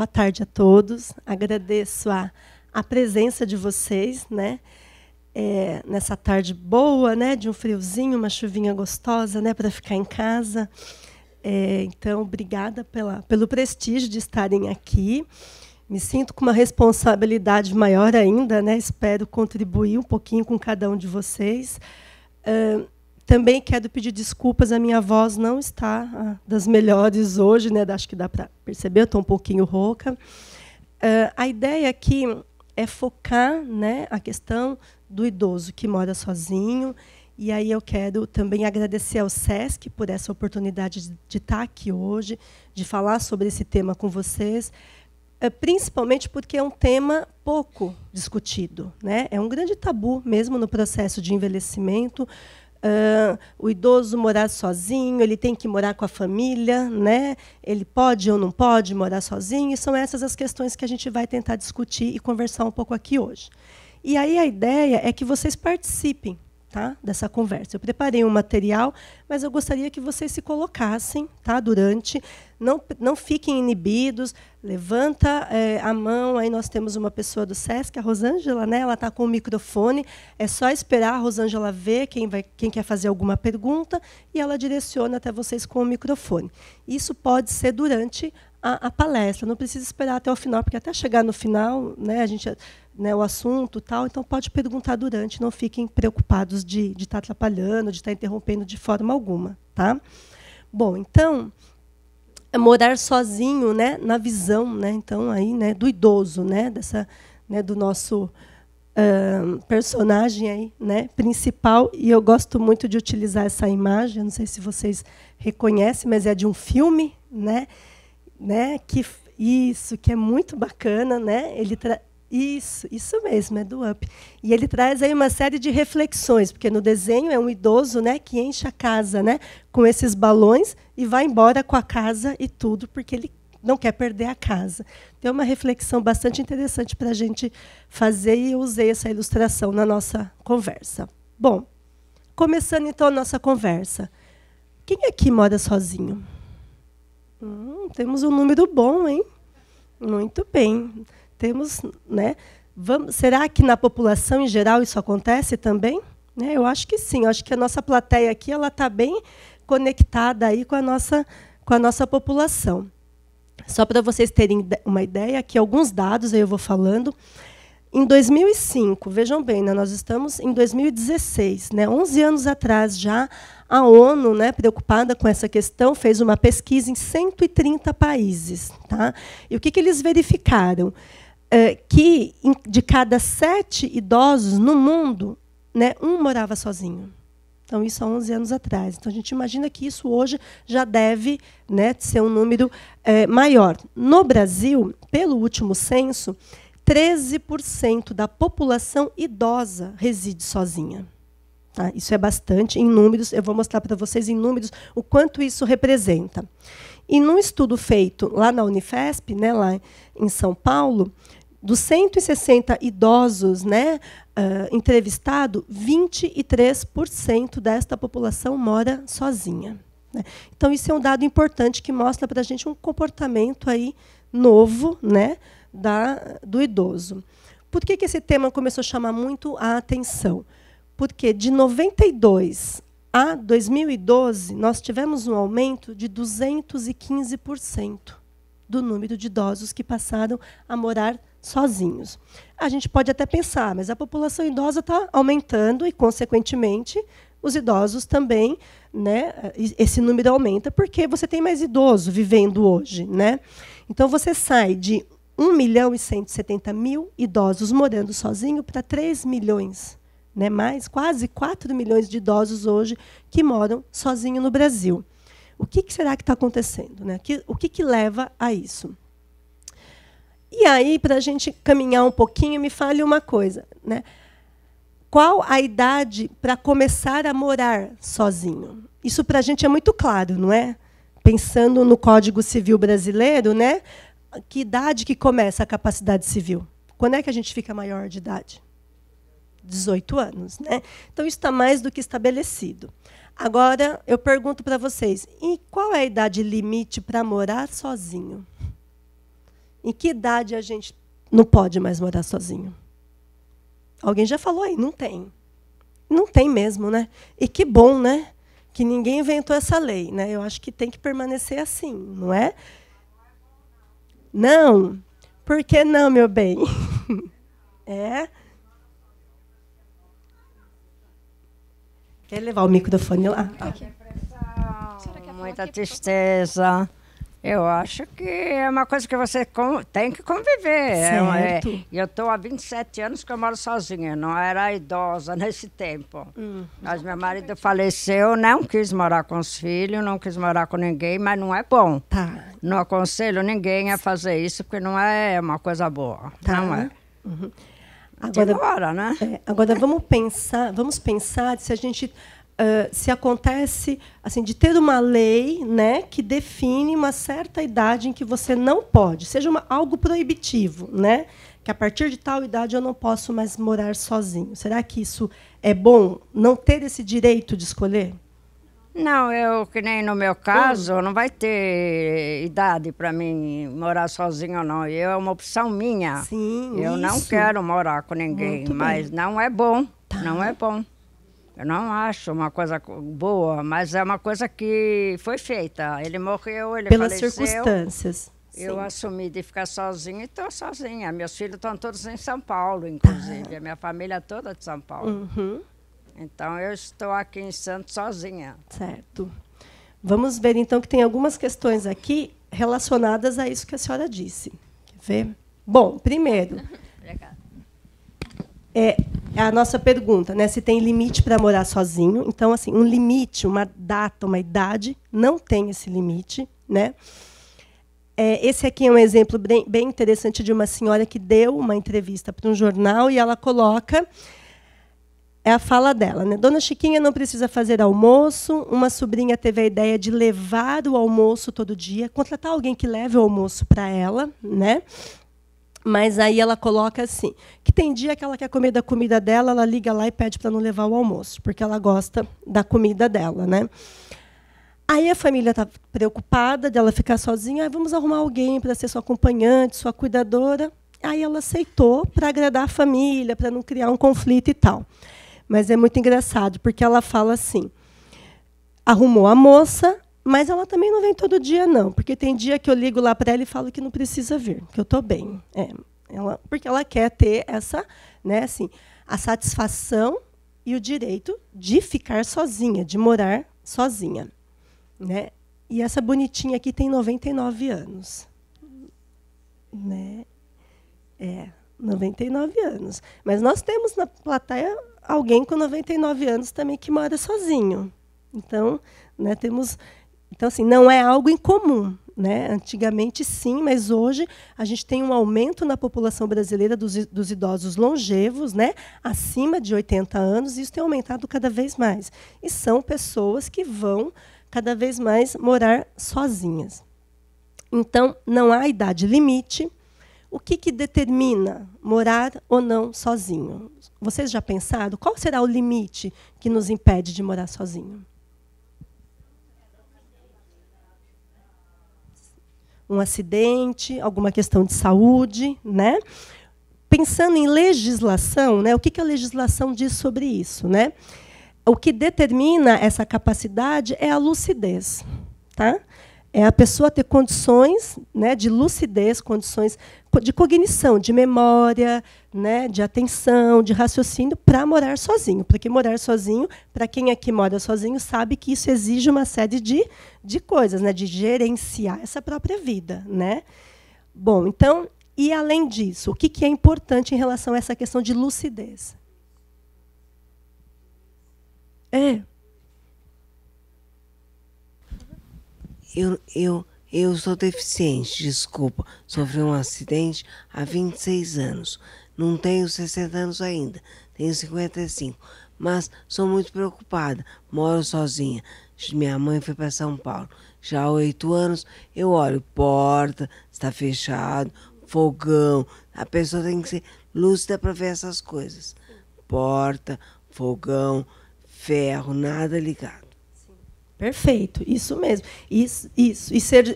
Boa tarde a todos. Agradeço a, a presença de vocês, né? É, nessa tarde boa, né? De um friozinho, uma chuvinha gostosa, né? Para ficar em casa. É, então, obrigada pela, pelo prestígio de estarem aqui. Me sinto com uma responsabilidade maior ainda, né? Espero contribuir um pouquinho com cada um de vocês. Uh, também quero pedir desculpas, a minha voz não está ah, das melhores hoje, né? acho que dá para perceber, estou um pouquinho rouca. Uh, a ideia aqui é focar né, a questão do idoso que mora sozinho. E aí eu quero também agradecer ao SESC por essa oportunidade de estar tá aqui hoje, de falar sobre esse tema com vocês, eh, principalmente porque é um tema pouco discutido. Né? É um grande tabu, mesmo no processo de envelhecimento, Uh, o idoso morar sozinho, ele tem que morar com a família, né? ele pode ou não pode morar sozinho, e são essas as questões que a gente vai tentar discutir e conversar um pouco aqui hoje. E aí a ideia é que vocês participem tá? Dessa conversa. Eu preparei um material, mas eu gostaria que vocês se colocassem, tá? Durante, não não fiquem inibidos. Levanta é, a mão. Aí nós temos uma pessoa do Sesc, a Rosângela, né? Ela está com o microfone. É só esperar a Rosângela ver quem vai, quem quer fazer alguma pergunta e ela direciona até vocês com o microfone. Isso pode ser durante a, a palestra. Não precisa esperar até o final, porque até chegar no final, né? A gente né, o assunto, tal, então pode perguntar durante, não fiquem preocupados de estar de tá atrapalhando, de estar tá interrompendo de forma alguma. Tá? Bom, então, morar sozinho, né, na visão, né, então aí, né, do idoso, né, dessa, né, do nosso uh, personagem aí, né, principal. E eu gosto muito de utilizar essa imagem. Não sei se vocês reconhecem, mas é de um filme, né, né, que isso que é muito bacana, né? Ele isso, isso mesmo, é do Up. E ele traz aí uma série de reflexões, porque no desenho é um idoso, né, que enche a casa, né, com esses balões e vai embora com a casa e tudo, porque ele não quer perder a casa. Tem então, é uma reflexão bastante interessante para a gente fazer e usei essa ilustração na nossa conversa. Bom, começando então a nossa conversa. Quem aqui mora sozinho? Hum, temos um número bom, hein? Muito bem temos, né? Vamos, será que na população em geral isso acontece também? Né, eu acho que sim. Eu acho que a nossa plateia aqui ela está bem conectada aí com a nossa com a nossa população. Só para vocês terem uma ideia, aqui alguns dados aí eu vou falando. Em 2005, vejam bem, né, nós estamos em 2016, né, 11 anos atrás já, a ONU, né, preocupada com essa questão, fez uma pesquisa em 130 países. Tá? E o que, que eles verificaram? Eh, que de cada sete idosos no mundo, né, um morava sozinho. Então, isso há 11 anos atrás. Então, a gente imagina que isso hoje já deve né, ser um número é, maior. No Brasil, pelo último censo, 13% da população idosa reside sozinha. Tá? Isso é bastante em números, eu vou mostrar para vocês em números o quanto isso representa. E num estudo feito lá na Unifesp, né, lá em São Paulo, dos 160 idosos né, uh, ah, 23% desta população mora sozinha. Né? Então, isso é um dado importante que mostra para a gente um comportamento aí novo né, da, do idoso. Por que, que esse tema começou a chamar muito a atenção? Porque de 92 a 2012, nós tivemos um aumento de 215% do número de idosos que passaram a morar sozinhos. A gente pode até pensar, mas a população idosa está aumentando e, consequentemente, os idosos também, né, esse número aumenta porque você tem mais idoso vivendo hoje, né? Então você sai de 1 milhão e 170 mil idosos morando sozinho para 3 milhões, né, mais quase 4 milhões de idosos hoje que moram sozinho no Brasil. O que, que será que está acontecendo? Né? O que, que leva a isso? E aí, para a gente caminhar um pouquinho, me fale uma coisa. Né? Qual a idade para começar a morar sozinho? Isso para a gente é muito claro, não é? Pensando no Código Civil brasileiro, né? que idade que começa a capacidade civil? Quando é que a gente fica maior de idade? 18 anos, né? Então isso está mais do que estabelecido. Agora eu pergunto para vocês: e qual é a idade limite para morar sozinho? Em que idade a gente não pode mais morar sozinho? Alguém já falou aí, não tem. Não tem mesmo, né? E que bom, né? Que ninguém inventou essa lei, né? Eu acho que tem que permanecer assim, não é? Não. Por que não, meu bem? é. Quer levar o microfone lá? Tá. Será que é muita tristeza? Eu acho que é uma coisa que você tem que conviver. É é, certo. É, eu estou há 27 anos que eu moro sozinha, não era idosa nesse tempo. Hum. Mas meu marido faleceu, não quis morar com os filhos, não quis morar com ninguém, mas não é bom. Tá. Não aconselho ninguém a fazer isso, porque não é uma coisa boa. Tá. Não é. Uhum. Agora, né? É, agora vamos pensar, vamos pensar se a gente ah, se acontece assim de ter uma lei né, que define uma certa idade em que você não pode, seja uma, algo proibitivo, né, que a partir de tal idade eu não posso mais morar sozinho. Será que isso é bom? Não ter esse direito de escolher? Não, eu que nem no meu caso, não vai ter idade para mim morar sozinho não. Eu é uma opção minha. Sim. Eu isso. não quero morar com ninguém, mas não é bom. Tá. Não é bom. Eu não acho uma coisa boa, mas é uma coisa que foi feita. Ele morreu, ele Pelas faleceu. circunstâncias. Eu Sim. assumi de ficar sozinha e estou sozinha. Meus filhos estão todos em São Paulo, inclusive. A minha família é toda de São Paulo. Uhum. Então, eu estou aqui em Santos sozinha. Certo. Vamos ver, então, que tem algumas questões aqui relacionadas a isso que a senhora disse. Quer ver? Bom, primeiro, Obrigada é a nossa pergunta, né? Se tem limite para morar sozinho. Então, assim, um limite, uma data, uma idade, não tem esse limite, né? É, esse aqui é um exemplo bem, bem interessante de uma senhora que deu uma entrevista para um jornal e ela coloca é a fala dela, né? Dona Chiquinha não precisa fazer almoço. Uma sobrinha teve a ideia de levar o almoço todo dia, contratar alguém que leve o almoço para ela, né? Mas aí ela coloca assim, que tem dia que ela quer comer da comida dela, ela liga lá e pede para não levar o almoço, porque ela gosta da comida dela, né? Aí a família está preocupada dela ficar sozinha, ah, vamos arrumar alguém para ser sua acompanhante, sua cuidadora. Aí ela aceitou para agradar a família, para não criar um conflito e tal. Mas é muito engraçado, porque ela fala assim: arrumou a moça, mas ela também não vem todo dia, não, porque tem dia que eu ligo lá para ela e falo que não precisa vir, que eu estou bem. É, ela, porque ela quer ter essa, né, assim, a satisfação e o direito de ficar sozinha, de morar sozinha. Né? E essa bonitinha aqui tem 99 anos. Né? É, 99 anos. Mas nós temos na plateia alguém com 99 anos também que mora sozinho. Então, né, temos então, assim, não é algo incomum. Né? Antigamente, sim, mas hoje a gente tem um aumento na população brasileira dos, dos idosos longevos, né? acima de 80 anos, e isso tem aumentado cada vez mais. E são pessoas que vão cada vez mais morar sozinhas. Então, não há idade limite. O que, que determina morar ou não sozinho? Vocês já pensaram? Qual será o limite que nos impede de morar sozinho? um acidente, alguma questão de saúde, né? Pensando em legislação, né? O que, a legislação diz sobre isso, né? O que determina essa capacidade é a lucidez, tá? É a pessoa ter condições né, de lucidez, condições de cognição, de memória, né, de atenção, de raciocínio para morar sozinho. Porque morar sozinho, para quem aqui é mora sozinho, sabe que isso exige uma série de, de coisas, né, de gerenciar essa própria vida. Né? Bom, então, e além disso, o que, que é importante em relação a essa questão de lucidez? É, Eu, eu, eu sou deficiente, desculpa. Sofri um acidente há 26 anos. Não tenho 60 anos ainda, tenho 55. Mas sou muito preocupada, moro sozinha. Minha mãe foi para São Paulo. Já há oito anos eu olho, porta, está fechado, fogão. A pessoa tem que ser lúcida para ver essas coisas. Porta, fogão, ferro, nada ligado. Perfeito, isso mesmo. Isso, isso.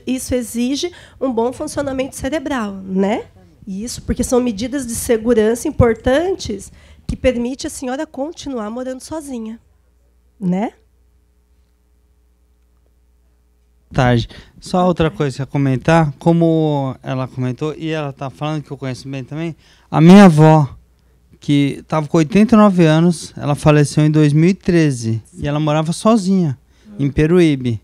isso exige um bom funcionamento cerebral, né? Isso, porque são medidas de segurança importantes que permite a senhora continuar morando sozinha, né? Tarde. Só outra coisa a comentar, como ela comentou e ela está falando que eu conheço bem também, a minha avó que estava com 89 anos, ela faleceu em 2013 e ela morava sozinha em Peruíbe.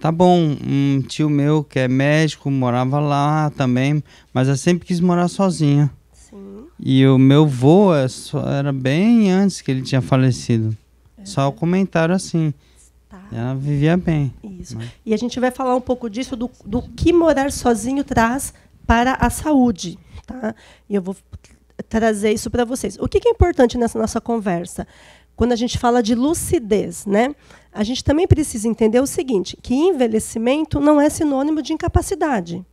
Tá bom, um tio meu que é médico morava lá também, mas eu sempre quis morar sozinha. Sim. E o meu vô é era bem antes que ele tinha falecido. É. Só comentário assim. Tá. Ela vivia bem. Isso. E a gente vai falar um pouco disso, do, do que morar sozinho traz para a saúde. Tá? E eu vou trazer isso para vocês. O que, que é importante nessa nossa conversa? Quando a gente fala de lucidez, né? a gente também precisa entender o seguinte: que envelhecimento não é sinônimo de incapacidade.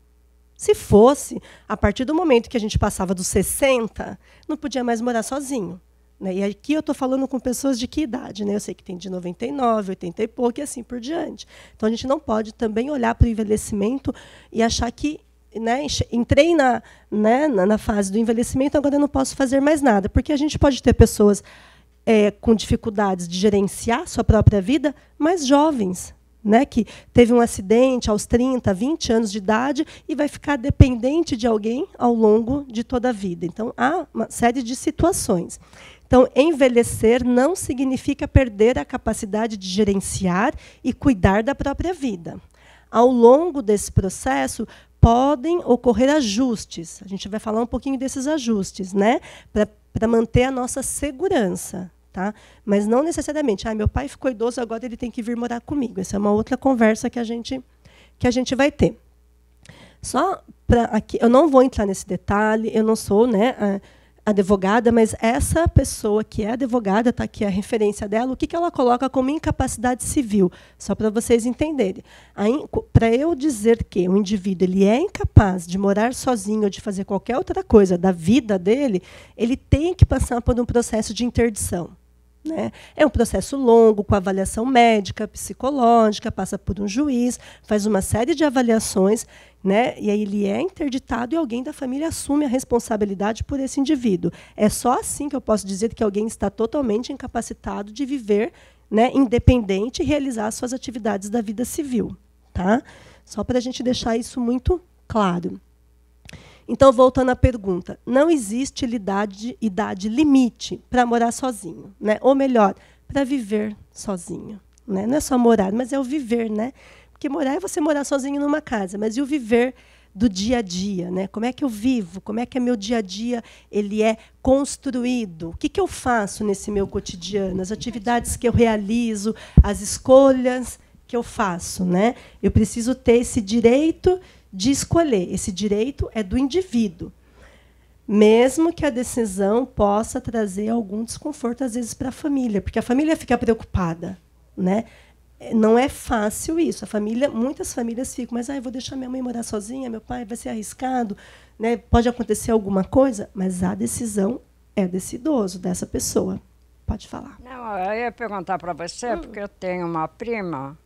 Se fosse, a partir do momento que a gente passava dos 60, não podia mais morar sozinho. Né? E aqui eu estou falando com pessoas de que idade? Né? Eu sei que tem de 99, 80 e pouco e assim por diante. Então a gente não pode também olhar para o envelhecimento e achar que né, entrei na, né, na fase do envelhecimento, agora eu não posso fazer mais nada. Porque a gente pode ter pessoas é, com dificuldades de gerenciar sua própria vida, mas jovens, né, que teve um acidente aos 30, 20 anos de idade e vai ficar dependente de alguém ao longo de toda a vida. Então, há uma série de situações. Então, envelhecer não significa perder a capacidade de gerenciar e cuidar da própria vida. Ao longo desse processo, podem ocorrer ajustes. A gente vai falar um pouquinho desses ajustes, né, para manter a nossa segurança. Tá? Mas não necessariamente, ah, meu pai ficou idoso, agora ele tem que vir morar comigo. Essa é uma outra conversa que a gente, que a gente vai ter. Só para aqui, eu não vou entrar nesse detalhe, eu não sou né, a, advogada, mas essa pessoa que é advogada, está aqui é a referência dela, o que, que ela coloca como incapacidade civil? Só para vocês entenderem. Para eu dizer que o indivíduo ele é incapaz de morar sozinho ou de fazer qualquer outra coisa da vida dele, ele tem que passar por um processo de interdição. Né? É um processo longo, com avaliação médica, psicológica, passa por um juiz, faz uma série de avaliações, né? e aí ele é interditado e alguém da família assume a responsabilidade por esse indivíduo. É só assim que eu posso dizer que alguém está totalmente incapacitado de viver né, independente e realizar suas atividades da vida civil. Tá? Só para a gente deixar isso muito claro. Então, voltando à pergunta, não existe idade, idade limite para morar sozinho, né? ou melhor, para viver sozinho. Né? Não é só morar, mas é o viver. Né? Porque morar é você morar sozinho numa casa, mas e o viver do dia a dia, né? Como é que eu vivo? Como é que é meu dia a dia? Ele é construído? O que, que eu faço nesse meu cotidiano? As atividades que eu realizo, as escolhas que eu faço, né? Eu preciso ter esse direito de escolher. Esse direito é do indivíduo, mesmo que a decisão possa trazer algum desconforto às vezes para a família, porque a família fica preocupada, né? Não é fácil isso. A família, muitas famílias ficam, mas ah, vou deixar minha mãe morar sozinha, meu pai vai ser arriscado, né? Pode acontecer alguma coisa, mas a decisão é desse idoso, dessa pessoa. Pode falar. Não, eu ia perguntar para você, hum. porque eu tenho uma prima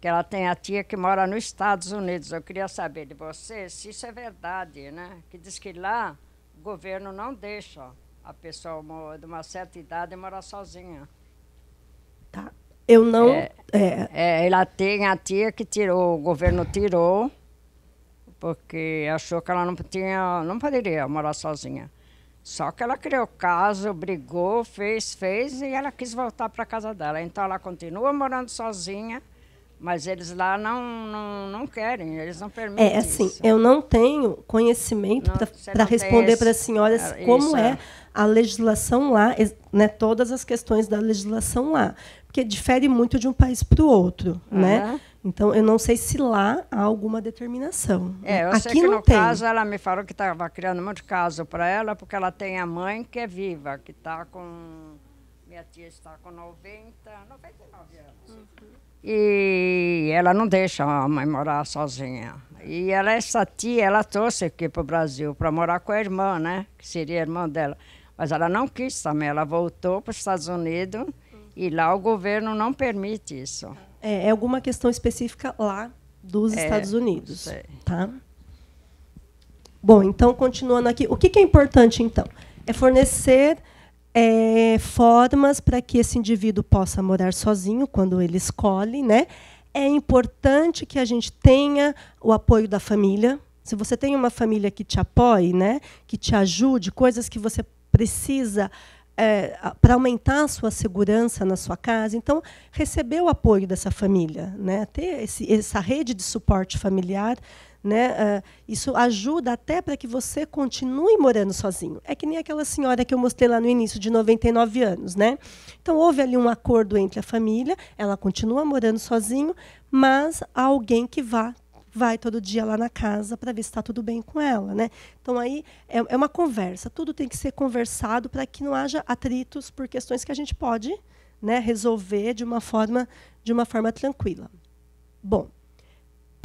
que ela tem a tia que mora nos Estados Unidos. Eu queria saber de você se isso é verdade, né? Que diz que lá o governo não deixa a pessoa de uma certa idade morar sozinha. Tá. Eu não. É, é. é ela tem a tia que tirou, o governo tirou, porque achou que ela não tinha, não poderia morar sozinha. Só que ela criou caso, brigou, fez, fez e ela quis voltar para casa dela. Então ela continua morando sozinha. Mas eles lá não, não, não querem, eles não permitem. É assim, isso. eu não tenho conhecimento para responder para as senhoras é, como é. é. a legislação lá, né, todas as questões da legislação lá, porque difere muito de um país para o outro, uhum. né? Então eu não sei se lá há alguma determinação. É, eu Aqui sei que não no tem. caso ela me falou que estava criando um monte de caso para ela, porque ela tem a mãe que é viva, que está com minha tia está com 90, 99 e ela não deixa a mãe morar sozinha. E ela, essa tia, ela trouxe aqui para o Brasil para morar com a irmã, né? Que seria a irmã dela. Mas ela não quis também, ela voltou para os Estados Unidos e lá o governo não permite isso. É, é alguma questão específica lá dos é, Estados Unidos. Tá? Bom, então, continuando aqui, o que, que é importante, então? É fornecer é, formas para que esse indivíduo possa morar sozinho quando ele escolhe, né? É importante que a gente tenha o apoio da família. Se você tem uma família que te apoie, né, que te ajude, coisas que você precisa é, para aumentar a sua segurança na sua casa. Então, receber o apoio dessa família, né, ter esse, essa rede de suporte familiar né? Uh, isso ajuda até para que você continue morando sozinho. É que nem aquela senhora que eu mostrei lá no início, de 99 anos. Né? Então, houve ali um acordo entre a família, ela continua morando sozinho, mas há alguém que vá vai todo dia lá na casa para ver se está tudo bem com ela, né? Então aí é, é uma conversa, tudo tem que ser conversado para que não haja atritos por questões que a gente pode, né, resolver de uma forma de uma forma tranquila. Bom,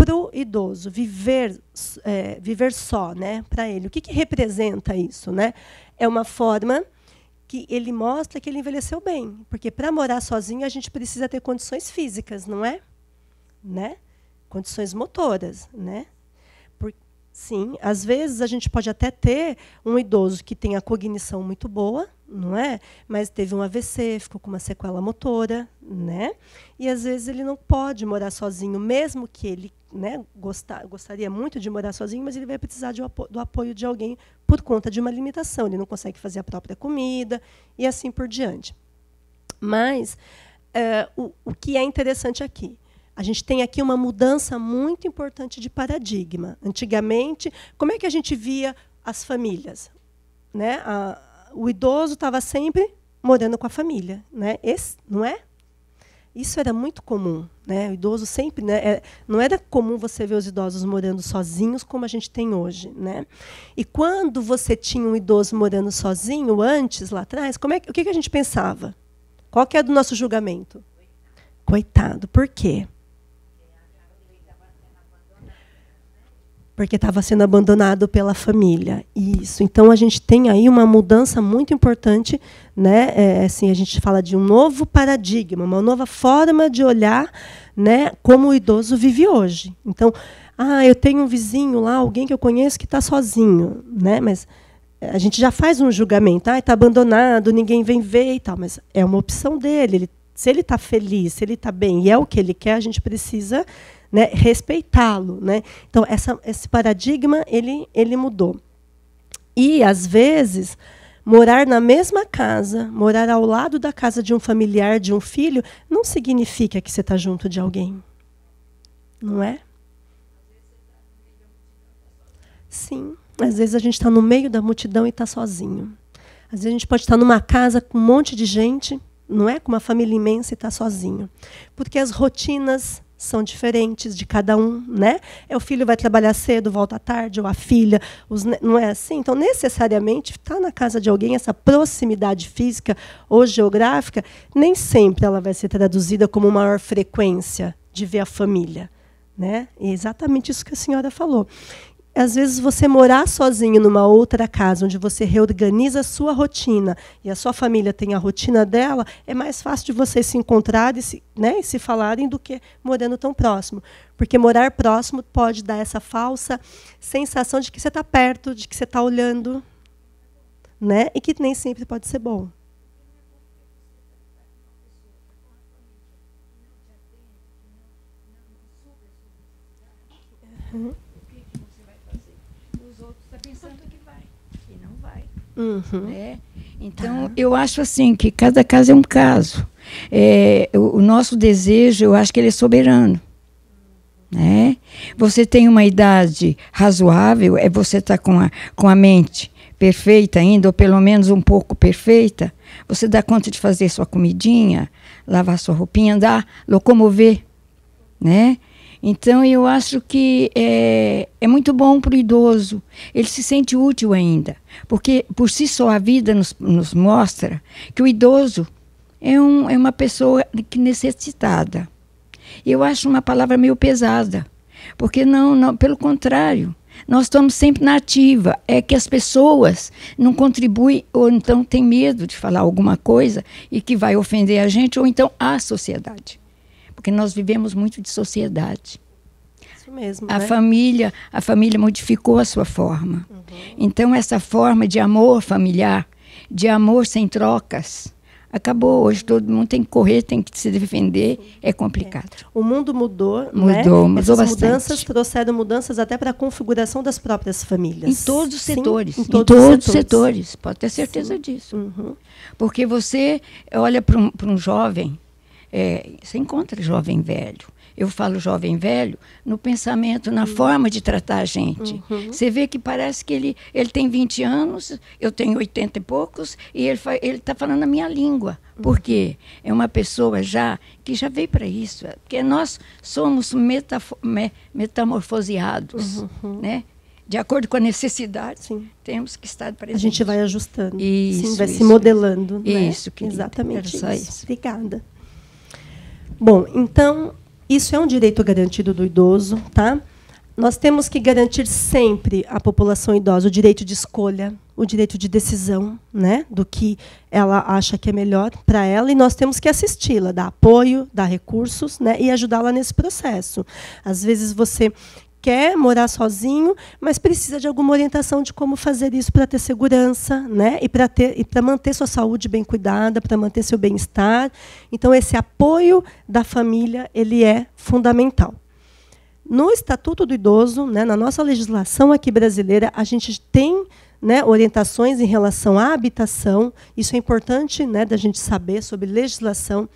para o idoso viver, é, viver só, né, para ele. O que, que representa isso? Né? É uma forma que ele mostra que ele envelheceu bem, porque para morar sozinho a gente precisa ter condições físicas, não é? Né? Condições motoras, né? Por, sim, às vezes a gente pode até ter um idoso que tem a cognição muito boa, não é? Mas teve um AVC, ficou com uma sequela motora, né? E às vezes ele não pode morar sozinho, mesmo que ele né, gostar, gostaria muito de morar sozinho, mas ele vai precisar de, do apoio de alguém por conta de uma limitação. Ele não consegue fazer a própria comida e assim por diante. Mas é, o, o que é interessante aqui? A gente tem aqui uma mudança muito importante de paradigma. Antigamente, como é que a gente via as famílias? Né? A, o idoso estava sempre morando com a família, né? Esse, não é? Isso era muito comum, né? O idoso sempre, né? É, não era comum você ver os idosos morando sozinhos como a gente tem hoje, né? E quando você tinha um idoso morando sozinho antes lá atrás, como é que, o que, a gente pensava? Qual que é do nosso julgamento? Coitado. Por quê? porque estava sendo abandonado pela família. Isso. Então a gente tem aí uma mudança muito importante, né? É, assim, a gente fala de um novo paradigma, uma nova forma de olhar, né, como o idoso vive hoje. Então, ah, eu tenho um vizinho lá, alguém que eu conheço que está sozinho, né? Mas é, a gente já faz um julgamento, ah, está abandonado, ninguém vem ver e tal, mas é uma opção dele, ele se ele está feliz, se ele está bem e é o que ele quer, a gente precisa né, respeitá-lo. Né? Então, essa, esse paradigma ele, ele mudou. E, às vezes, morar na mesma casa, morar ao lado da casa de um familiar, de um filho, não significa que você está junto de alguém. Não é? Sim. Às vezes a gente está no meio da multidão e está sozinho. Às vezes a gente pode estar tá numa casa com um monte de gente não é com uma família imensa e está sozinho, porque as rotinas são diferentes de cada um, né? É o filho vai trabalhar cedo, volta à tarde, ou a filha, os, não é assim? Então, necessariamente, estar tá na casa de alguém, essa proximidade física ou geográfica, nem sempre ela vai ser traduzida como maior frequência de ver a família, né? E é exatamente isso que a senhora falou às vezes você morar sozinho numa outra casa, onde você reorganiza a sua rotina e a sua família tem a rotina dela, é mais fácil de vocês se encontrar e se, né, e se falarem do que morando tão próximo. Porque morar próximo pode dar essa falsa sensação de que você está perto, de que você está olhando, né, e que nem sempre pode ser bom. Uhum. Uhum. Né? Então, tá. eu acho assim que cada caso é um caso. É, o, o, nosso desejo, eu acho que ele é soberano. Né? Você tem uma idade razoável, é você está com a, com a mente perfeita ainda, ou pelo menos um pouco perfeita. Você dá conta de fazer sua comidinha, lavar sua roupinha, andar, locomover. Né? Então, eu acho que é, é muito bom para o idoso. Ele se sente útil ainda, porque por si só a vida nos, nos mostra que o idoso é, um, é uma pessoa que necessitada. Eu acho uma palavra meio pesada, porque não, não pelo contrário. Nós estamos sempre na ativa. É que as pessoas não contribuem ou então têm medo de falar alguma coisa e que vai ofender a gente ou então a sociedade porque nós vivemos muito de sociedade. Isso mesmo. A né? família, a família modificou a sua forma. Uhum. Então essa forma de amor familiar, de amor sem trocas, acabou. Hoje todo mundo tem que correr, tem que se defender, é complicado. É. O mundo mudou, né? mudou, né? mudou Essas bastante. mudanças trouxeram mudanças até para a configuração das próprias famílias. Em todos os setores, Sim, em, todos em todos, os setores. setores. Pode ter certeza Sim. disso. Uhum. Porque você olha para um, um jovem é, você encontra jovem velho. Eu falo jovem velho no pensamento, na uhum. forma de tratar a gente. Uhum. Você vê que parece que ele, ele tem 20 anos, eu tenho 80 e poucos, e ele está falando a minha língua. Uhum. quê? é uma pessoa já que já veio para isso. Porque nós somos me, metamorfoseados, uhum. né? de acordo com a necessidade, Sim. temos que estar presente. A gente vai ajustando, isso, Sim, vai isso, se modelando. Né? Isso, né? Exatamente isso. isso. Obrigada. Bom, então, isso é um direito garantido do idoso, tá? Nós temos que garantir sempre à população idosa o direito de escolha, o direito de decisão, né, do que ela acha que é melhor para ela, e nós temos que assisti-la, dar apoio, dar recursos, né, e ajudá-la nesse processo. Às vezes você quer morar sozinho, mas precisa de alguma orientação de como fazer isso para ter segurança, né? E para ter e para manter sua saúde bem cuidada, para manter seu bem-estar. Então esse apoio da família, ele é fundamental. No Estatuto do Idoso, né, na nossa legislação aqui brasileira, a gente tem né, orientações em relação à habitação. Isso é importante né, da gente saber sobre legislação.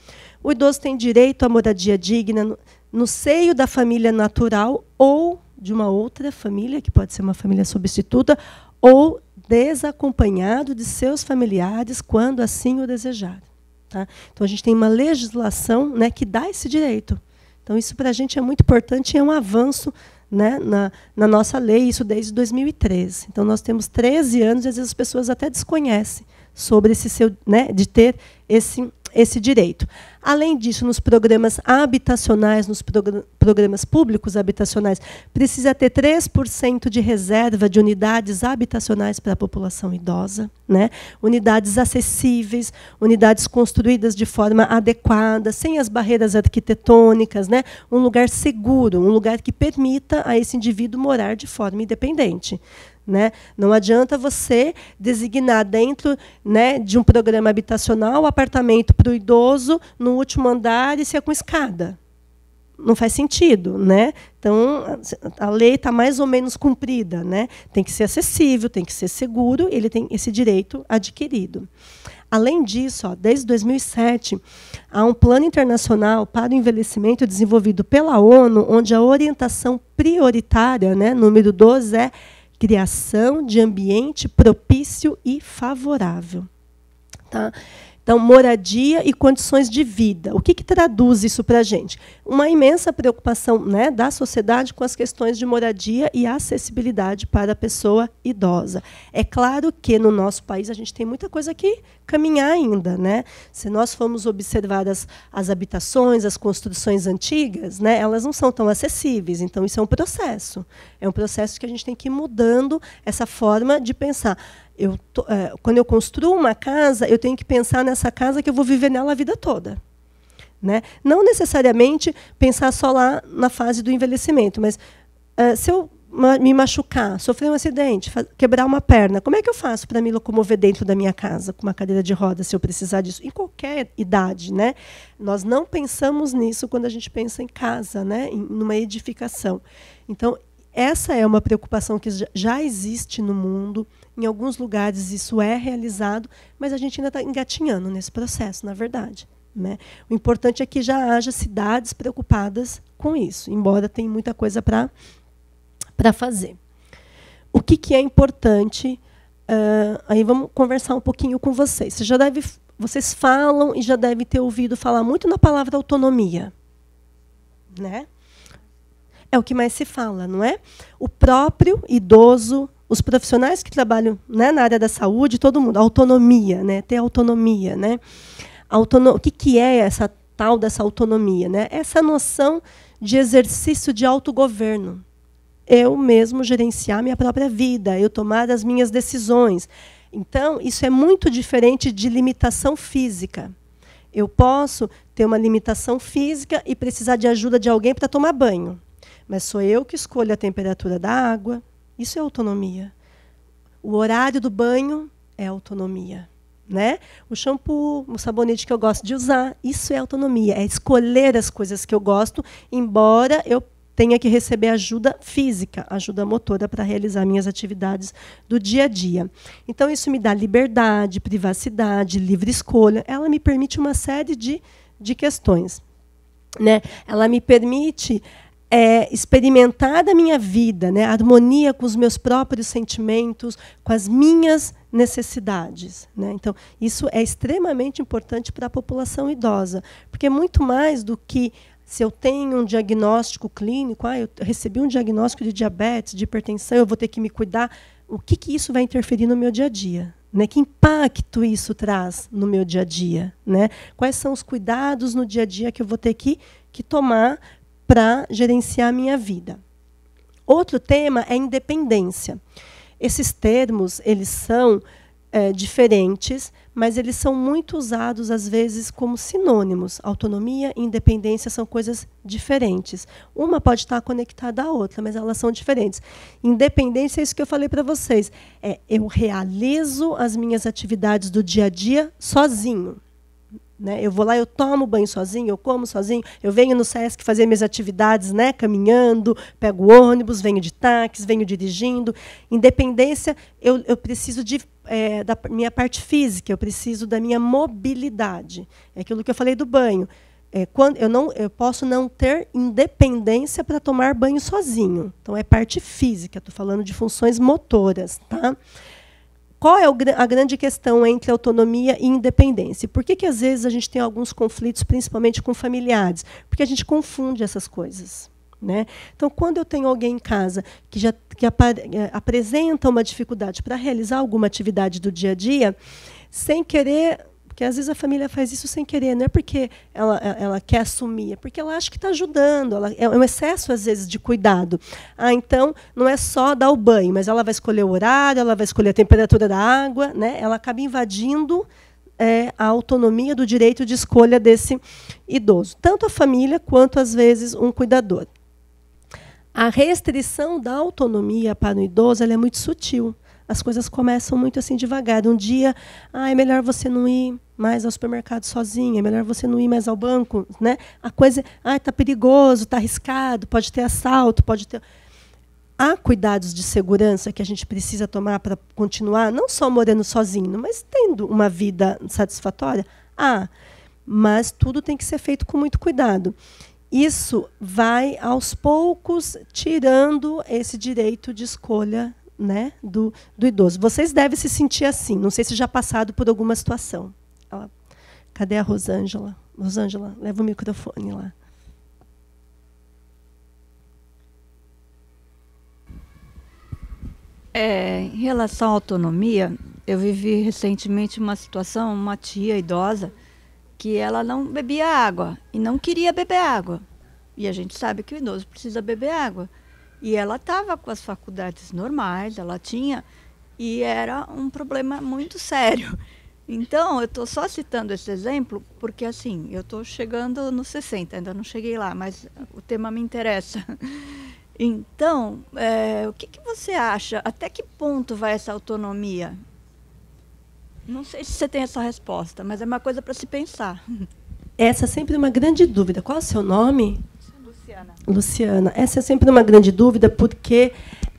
O idoso tem direito à moradia digna, no seio da família natural ou de uma outra família, que pode ser uma família substituta, ou desacompanhado de seus familiares, quando assim o desejar. Tá? Então, a gente tem uma legislação né, que dá esse direito. Então, isso para a gente é muito importante e é um avanço né, na, na nossa lei, isso desde 2013. Então, nós temos 13 anos e às vezes as pessoas até desconhecem sobre esse seu, né, de ter esse, esse direito. Além disso, nos programas habitacionais, nos progr programas públicos habitacionais, precisa ter 3% de reserva de unidades habitacionais para a população idosa, né? unidades acessíveis, unidades construídas de forma adequada, sem as barreiras arquitetônicas, né? um lugar seguro, um lugar que permita a esse indivíduo morar de forma independente. Né? Não adianta você designar dentro né, de um programa habitacional apartamento para o idoso no último andar e ser com escada. Não faz sentido. Né? Então, a lei está mais ou menos cumprida. Né? Tem que ser acessível, tem que ser seguro, ele tem esse direito adquirido. Além disso, ó, desde 2007, há um plano internacional para o envelhecimento desenvolvido pela ONU, onde a orientação prioritária, né, número 12, é criação de ambiente propício e favorável. Tá? Então, moradia e condições de vida. O que, que traduz isso para a gente? Uma imensa preocupação né, da sociedade com as questões de moradia e acessibilidade para a pessoa idosa. É claro que no nosso país a gente tem muita coisa que caminhar ainda. Né? Se nós formos observar as, as habitações, as construções antigas, né, elas não são tão acessíveis. Então, isso é um processo. É um processo que a gente tem que ir mudando essa forma de pensar. Eu, tô, é, quando eu construo uma casa, eu tenho que pensar nessa nessa casa que eu vou viver nela a vida toda. Né? Não necessariamente pensar só lá na fase do envelhecimento, mas uh, se eu me machucar, sofrer um acidente, quebrar uma perna, como é que eu faço para me locomover dentro da minha casa com uma cadeira de roda se eu precisar disso? Em qualquer idade, né? Nós não pensamos nisso quando a gente pensa em casa, né? Em numa edificação. Então essa é uma preocupação que já existe no mundo, em alguns lugares isso é realizado, mas a gente ainda está engatinhando nesse processo, na verdade. Né? O importante é que já haja cidades preocupadas com isso, embora tenha muita coisa para fazer. O que, que é importante? Uh, aí vamos conversar um pouquinho com vocês. Você já deve, vocês falam e já deve ter ouvido falar muito na palavra autonomia, né? É o que mais se fala, não é? O próprio idoso os profissionais que trabalham né, na área da saúde, todo mundo, autonomia, né, ter autonomia. Né? Autono o que, que é essa tal dessa autonomia? Né? Essa noção de exercício de autogoverno. Eu mesmo gerenciar minha própria vida, eu tomar as minhas decisões. Então, isso é muito diferente de limitação física. Eu posso ter uma limitação física e precisar de ajuda de alguém para tomar banho. Mas sou eu que escolho a temperatura da água, isso é autonomia. O horário do banho é autonomia. Né? O shampoo, o sabonete que eu gosto de usar, isso é autonomia, é escolher as coisas que eu gosto, embora eu tenha que receber ajuda física, ajuda motora para realizar minhas atividades do dia a dia. Então isso me dá liberdade, privacidade, livre escolha. Ela me permite uma série de, de questões, né? Ela me permite é, experimentar da minha vida, né, harmonia com os meus próprios sentimentos, com as minhas necessidades. Né? Então, isso é extremamente importante para a população idosa, porque é muito mais do que se eu tenho um diagnóstico clínico, ah, eu recebi um diagnóstico de diabetes, de hipertensão, eu vou ter que me cuidar. O que, que isso vai interferir no meu dia a dia? Né? Que impacto isso traz no meu dia a dia? Né? Quais são os cuidados no dia a dia que eu vou ter que, que tomar para gerenciar a minha vida. Outro tema é independência. Esses termos eles são é, diferentes, mas eles são muito usados às vezes como sinônimos. Autonomia e independência são coisas diferentes. Uma pode estar conectada à outra, mas elas são diferentes. Independência é isso que eu falei para vocês. É eu realizo as minhas atividades do dia a dia sozinho. Né? Eu vou lá, eu tomo banho sozinho, eu como sozinho, eu venho no SESC fazer minhas atividades né? caminhando, pego ônibus, venho de táxi, venho dirigindo. Independência, eu, eu preciso de, é, da minha parte física, eu preciso da minha mobilidade. É aquilo que eu falei do banho. É, quando, eu, não, eu posso não ter independência para tomar banho sozinho. Então, é parte física, estou falando de funções motoras. Tá? Qual é a grande questão entre autonomia e independência? Por que, que às vezes a gente tem alguns conflitos, principalmente com familiares? Porque a gente confunde essas coisas. Né? Então, quando eu tenho alguém em casa que já que eh, apresenta uma dificuldade para realizar alguma atividade do dia a dia, sem querer porque às vezes a família faz isso sem querer, não é porque ela, ela quer assumir, é porque ela acha que está ajudando. Ela, é um excesso, às vezes, de cuidado. Ah, então não é só dar o banho, mas ela vai escolher o horário, ela vai escolher a temperatura da água, né? ela acaba invadindo é, a autonomia do direito de escolha desse idoso, tanto a família quanto, às vezes, um cuidador. A restrição da autonomia para o idoso é muito sutil as coisas começam muito assim devagar. Um dia, ah, é melhor você não ir mais ao supermercado sozinha, é melhor você não ir mais ao banco, né? A coisa, ah, tá perigoso, tá arriscado, pode ter assalto, pode ter há cuidados de segurança que a gente precisa tomar para continuar, não só morando sozinho, mas tendo uma vida satisfatória? Há. Mas tudo tem que ser feito com muito cuidado. Isso vai, aos poucos, tirando esse direito de escolha né, do, do idoso. Vocês devem se sentir assim. Não sei se já passado por alguma situação. Ela, cadê a Rosângela? Rosângela, leva o microfone lá. É, em relação à autonomia, eu vivi recentemente uma situação, uma tia idosa, que ela não bebia água e não queria beber água. E a gente sabe que o idoso precisa beber água. E ela estava com as faculdades normais, ela tinha, e era um problema muito sério. Então, eu estou só citando esse exemplo porque, assim, eu estou chegando nos 60, ainda não cheguei lá, mas o tema me interessa. Então, é, o que, que você acha? Até que ponto vai essa autonomia? Não sei se você tem essa resposta, mas é uma coisa para se pensar. Essa é sempre uma grande dúvida. Qual é o seu nome? Luciana. Luciana. Essa é sempre uma grande dúvida porque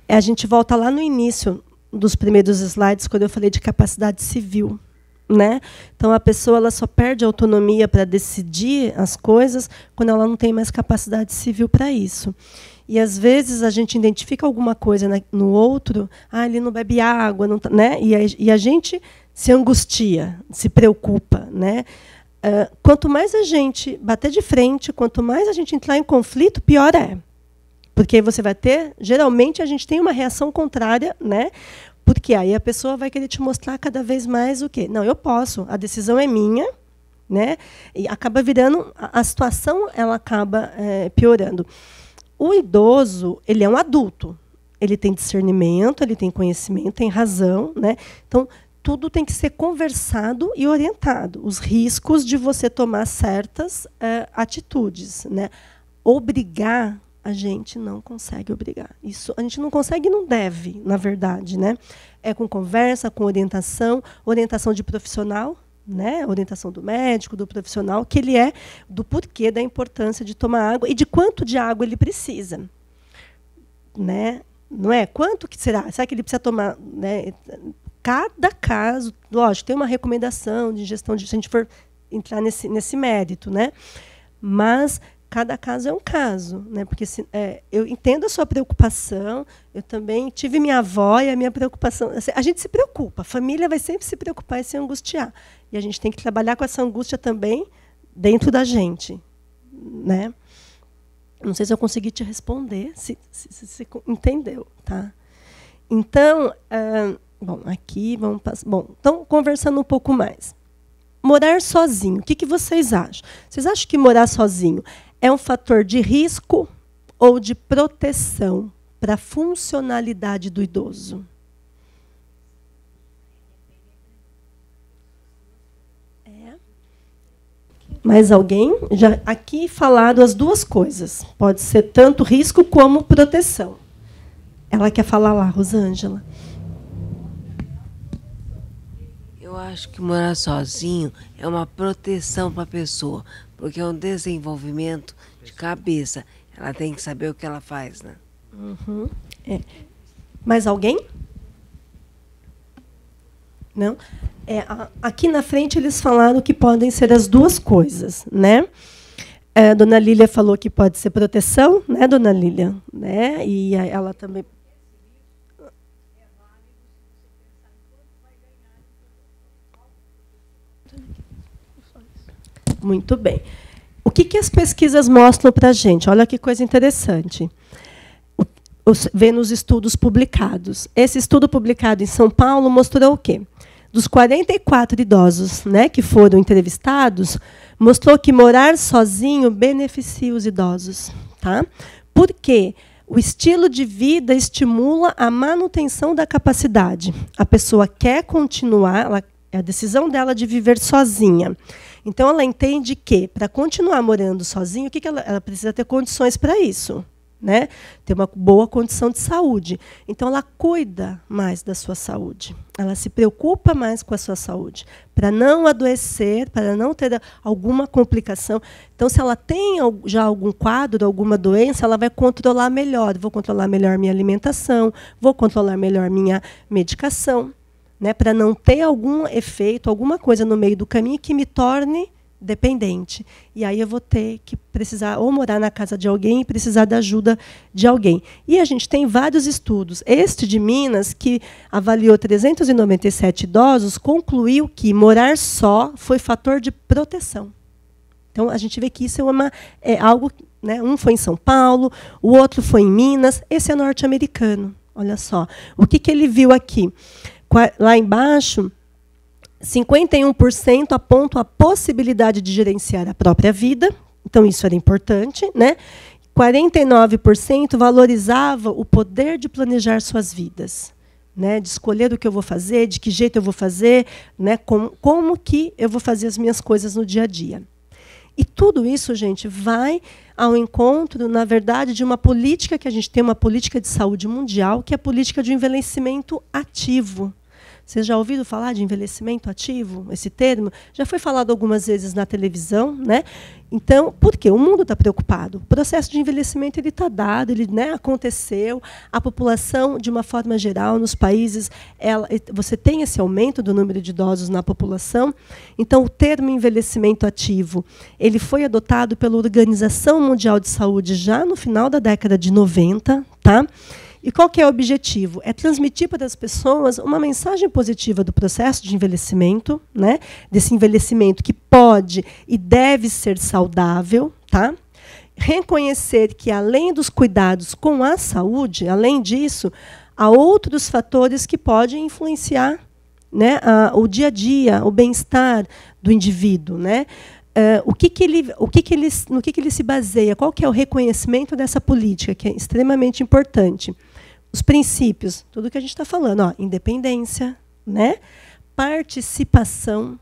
a gente volta lá no início dos primeiros slides, quando eu falei de capacidade civil né? Então a pessoa ela só perde autonomia para decidir as coisas quando ela não tem mais capacidade civil para isso. E às vezes a gente identifica alguma coisa no outro, ah, ele não bebe água, não tá, né? E a, e a, gente se angustia, se preocupa, né? Uh, quanto mais a gente bater de frente, quanto mais a gente entrar em conflito, pior é. Porque aí você vai ter, geralmente a gente tem uma reação contrária, né? Porque aí a pessoa vai querer te mostrar cada vez mais o quê? Não, eu posso, a decisão é minha, né? E acaba virando a situação, ela acaba é, piorando. O idoso, ele é um adulto. Ele tem discernimento, ele tem conhecimento, tem razão, né? Então, tudo tem que ser conversado e orientado. Os riscos de você tomar certas é, atitudes, né? Obrigar a gente não consegue obrigar. Isso a gente não consegue e não deve, na verdade, né? É com conversa, com orientação, orientação de profissional, né? Orientação do médico, do profissional, que ele é do porquê da importância de tomar água e de quanto de água ele precisa. Né? Não é? Quanto que será? Será que ele precisa tomar, né? Cada caso, lógico, tem uma recomendação de ingestão de se a gente for entrar nesse, nesse mérito, né? Mas cada caso é um caso, né? Porque se, é, eu entendo a sua preocupação. Eu também tive minha avó e a minha preocupação. Assim, a gente se preocupa. A família vai sempre se preocupar e se angustiar. E a gente tem que trabalhar com essa angústia também dentro da gente, né? Não sei se eu consegui te responder, se, você entendeu, tá? Então, uh, bom, aqui vamos passar. Bom, então conversando um pouco mais. Morar sozinho, o que, que vocês acham? Vocês acham que morar sozinho é um fator de risco ou de proteção para a funcionalidade do idoso? É. Mais alguém? Já aqui falaram as duas coisas. Pode ser tanto risco como proteção. Ela quer falar lá, Rosângela. Eu acho que morar sozinho é uma proteção para a pessoa, porque é um desenvolvimento de cabeça. Ela tem que saber o que ela faz, né? Uhum. É. Mais alguém? Não? É, a, aqui na frente eles falaram que podem ser as duas coisas, né? É, a dona Lília falou que pode ser proteção, né, dona Lília? Né? E ela também Muito bem. O que, que as pesquisas mostram para a gente? Olha que coisa interessante. Os, estudos publicados. Esse estudo publicado em São Paulo mostrou o quê? Dos 44 idosos né, que foram entrevistados, mostrou que morar sozinho beneficia os idosos. Tá? Por quê? O estilo de vida estimula a manutenção da capacidade. A pessoa quer continuar, ela, é a decisão dela de viver sozinha. Então, ela entende que, para continuar morando sozinha, o que, que ela, ela precisa ter condições para isso. Né? Ter uma boa condição de saúde. Então, ela cuida mais da sua saúde. Ela se preocupa mais com a sua saúde, para não adoecer, para não ter alguma complicação. Então, se ela tem já algum quadro, alguma doença, ela vai controlar melhor. Vou controlar melhor minha alimentação, vou controlar melhor minha medicação né, para não ter algum efeito, alguma coisa no meio do caminho que me torne dependente. E aí eu vou ter que precisar ou morar na casa de alguém e precisar da ajuda de alguém. E a gente tem vários estudos. Este de Minas, que avaliou 397 idosos, concluiu que morar só foi fator de proteção. Então a gente vê que isso é, uma, é algo, né, um foi em São Paulo, o outro foi em Minas, esse é norte-americano. Olha só, o que, que ele viu aqui? lá embaixo, 51% apontam a possibilidade de gerenciar a própria vida, então isso era importante, né? 49% valorizava o poder de planejar suas vidas, né? De escolher o que eu vou fazer, de que jeito eu vou fazer, né? Como, como que eu vou fazer as minhas coisas no dia a dia. E tudo isso, gente, vai ao encontro, na verdade, de uma política que a gente tem, uma política de saúde mundial, que é a política de envelhecimento ativo. Vocês já ouviram falar de envelhecimento ativo, esse termo? Já foi falado algumas vezes na televisão, né? Então, por quê? O mundo está preocupado. O processo de envelhecimento ele está dado, ele né, aconteceu. A população, de uma forma geral, nos países, ela, você tem esse aumento do número de idosos na população. Então, o termo envelhecimento ativo ele foi adotado pela Organização Mundial de Saúde já no final da década de 90, tá? E qual que é o objetivo? É transmitir para as pessoas uma mensagem positiva do processo de envelhecimento, né? desse envelhecimento que pode e deve ser saudável, tá? reconhecer que, além dos cuidados com a saúde, além disso, há outros fatores que podem influenciar né, a, o dia a dia, o bem-estar do indivíduo. Né? Uh, o que, que ele, o que, que ele, no que, que ele se baseia, qual que é o reconhecimento dessa política, que é extremamente importante os princípios, tudo que a gente está falando, ó, independência, né? participação.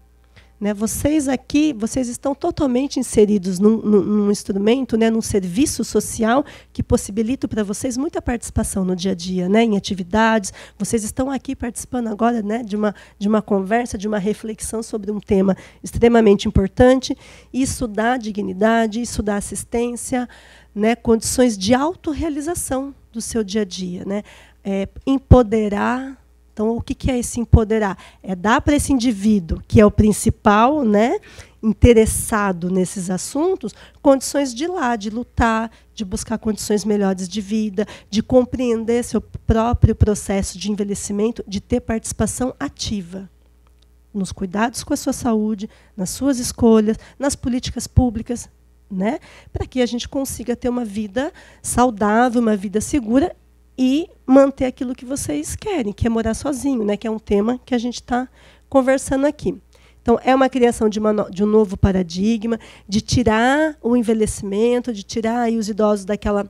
Né? Vocês aqui, vocês estão totalmente inseridos num, num, num instrumento, né? num serviço social que possibilita para vocês muita participação no dia a dia, né? em atividades. Vocês estão aqui participando agora né? de, uma, de uma conversa, de uma reflexão sobre um tema extremamente importante. Isso dá dignidade, isso dá assistência, né? condições de autorrealização do seu dia a dia. Né? É, empoderar. Então, o que, é esse empoderar? É dar para esse indivíduo, que é o principal, né? interessado nesses assuntos condições de ir lá, de lutar, de buscar condições melhores de vida, de compreender seu próprio processo de envelhecimento, de ter participação ativa nos cuidados com a sua saúde, nas suas escolhas, nas políticas públicas, né? Para que a gente consiga ter uma vida saudável, uma vida segura e manter aquilo que vocês querem, que é morar sozinho, né? que é um tema que a gente está conversando aqui. Então, é uma criação de, uma, de, um novo paradigma, de tirar o envelhecimento, de tirar aí os idosos daquela,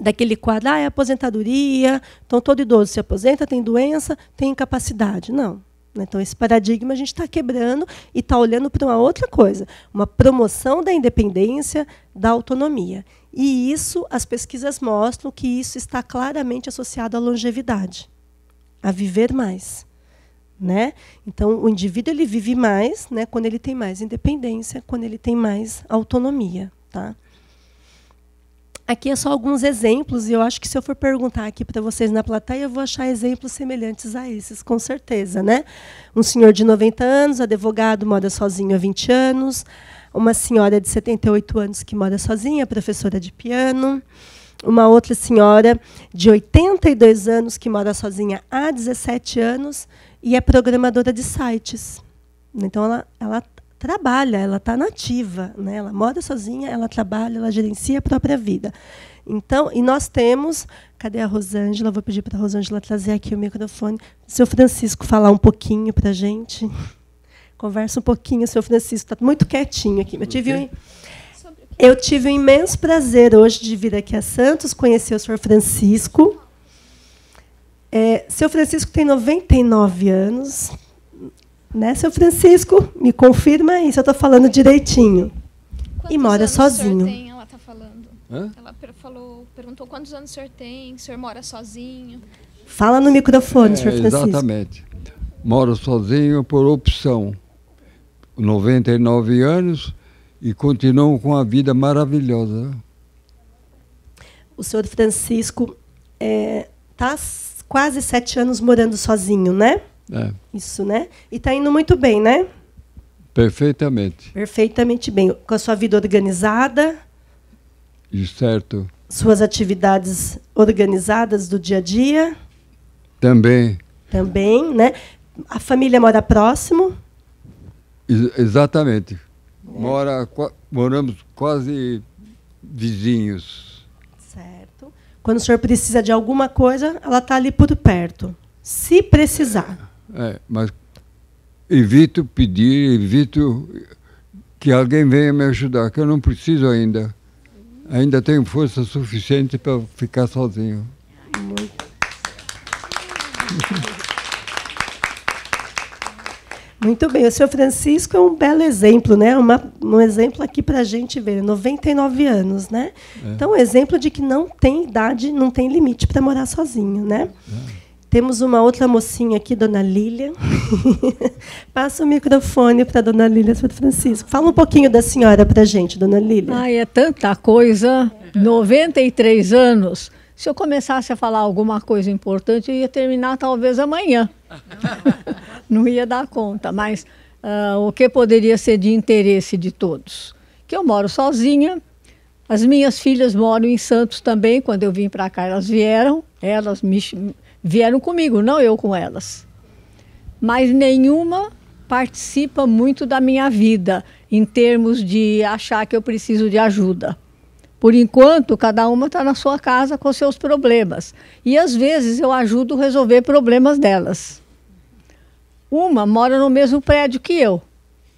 daquele quadro, ah, é aposentadoria, então todo idoso se aposenta, tem doença, tem incapacidade. Não, né? Então, esse paradigma a gente está quebrando e está olhando para uma outra coisa, uma promoção da independência, da autonomia. E isso, as pesquisas mostram que isso está claramente associado à longevidade, a viver mais. Né? Então, o indivíduo ele vive mais né, quando ele tem mais independência, quando ele tem mais autonomia. Tá? Aqui é só alguns exemplos, e eu acho que se eu for perguntar aqui para vocês na plateia, eu vou achar exemplos semelhantes a esses, com certeza. Né? Um senhor de 90 anos, advogado, mora sozinho há 20 anos. Uma senhora de 78 anos que mora sozinha, professora de piano. Uma outra senhora de 82 anos que mora sozinha há 17 anos e é programadora de sites. Então, ela, ela trabalha, ela está nativa, né? ela mora sozinha, ela trabalha, ela gerencia a própria vida. Então, e nós temos, cadê a Rosângela? Vou pedir para a Rosângela trazer aqui o microfone. Seu Francisco falar um pouquinho para a gente. Conversa um pouquinho, seu Francisco está muito quietinho aqui. Eu tive, um, eu tive um imenso prazer hoje de vir aqui a Santos, conhecer o senhor Francisco. É, seu Francisco tem 99 anos, né, seu Francisco, me confirma aí se eu estou falando é. direitinho. Quantos e mora sozinho. Tem? Ela está falando. Hã? Ela falou, perguntou quantos anos o senhor tem, o senhor mora sozinho. Fala no microfone, é, senhor Francisco. Exatamente. Moro sozinho por opção. 99 anos e continuo com a vida maravilhosa. O senhor Francisco está é, tá quase sete anos morando sozinho, né? É. Isso, né? E está indo muito bem, né? Perfeitamente. Perfeitamente bem. Com a sua vida organizada. De certo. Suas atividades organizadas do dia a dia. Também. Também, né? A família mora próximo? Ex exatamente. É. Mora, moramos quase vizinhos. Certo. Quando o senhor precisa de alguma coisa, ela está ali por perto. Se precisar. É, mas evito pedir, evito que alguém venha me ajudar, que eu não preciso ainda. Ainda tenho força suficiente para ficar sozinho. Muito. bem, o senhor Francisco é um belo exemplo, né? Uma, um exemplo aqui para a gente ver, 99 anos, né? É. Então, exemplo de que não tem idade, não tem limite para morar sozinho, né? É. Temos uma outra mocinha aqui, Dona Lília. Passa o microfone para Dona Lília, para Francisco. Fala um pouquinho da senhora para gente, Dona Lília. Ai, é tanta coisa. 93 anos. Se eu começasse a falar alguma coisa importante, eu ia terminar talvez amanhã. Não ia dar conta, mas uh, o que poderia ser de interesse de todos? Que eu moro sozinha, as minhas filhas moram em Santos também. Quando eu vim para cá, elas vieram. Elas me Vieram comigo, não eu com elas. Mas nenhuma participa muito da minha vida em termos de achar que eu preciso de ajuda. Por enquanto, cada uma está na sua casa com seus problemas. E às vezes eu ajudo a resolver problemas delas. Uma mora no mesmo prédio que eu.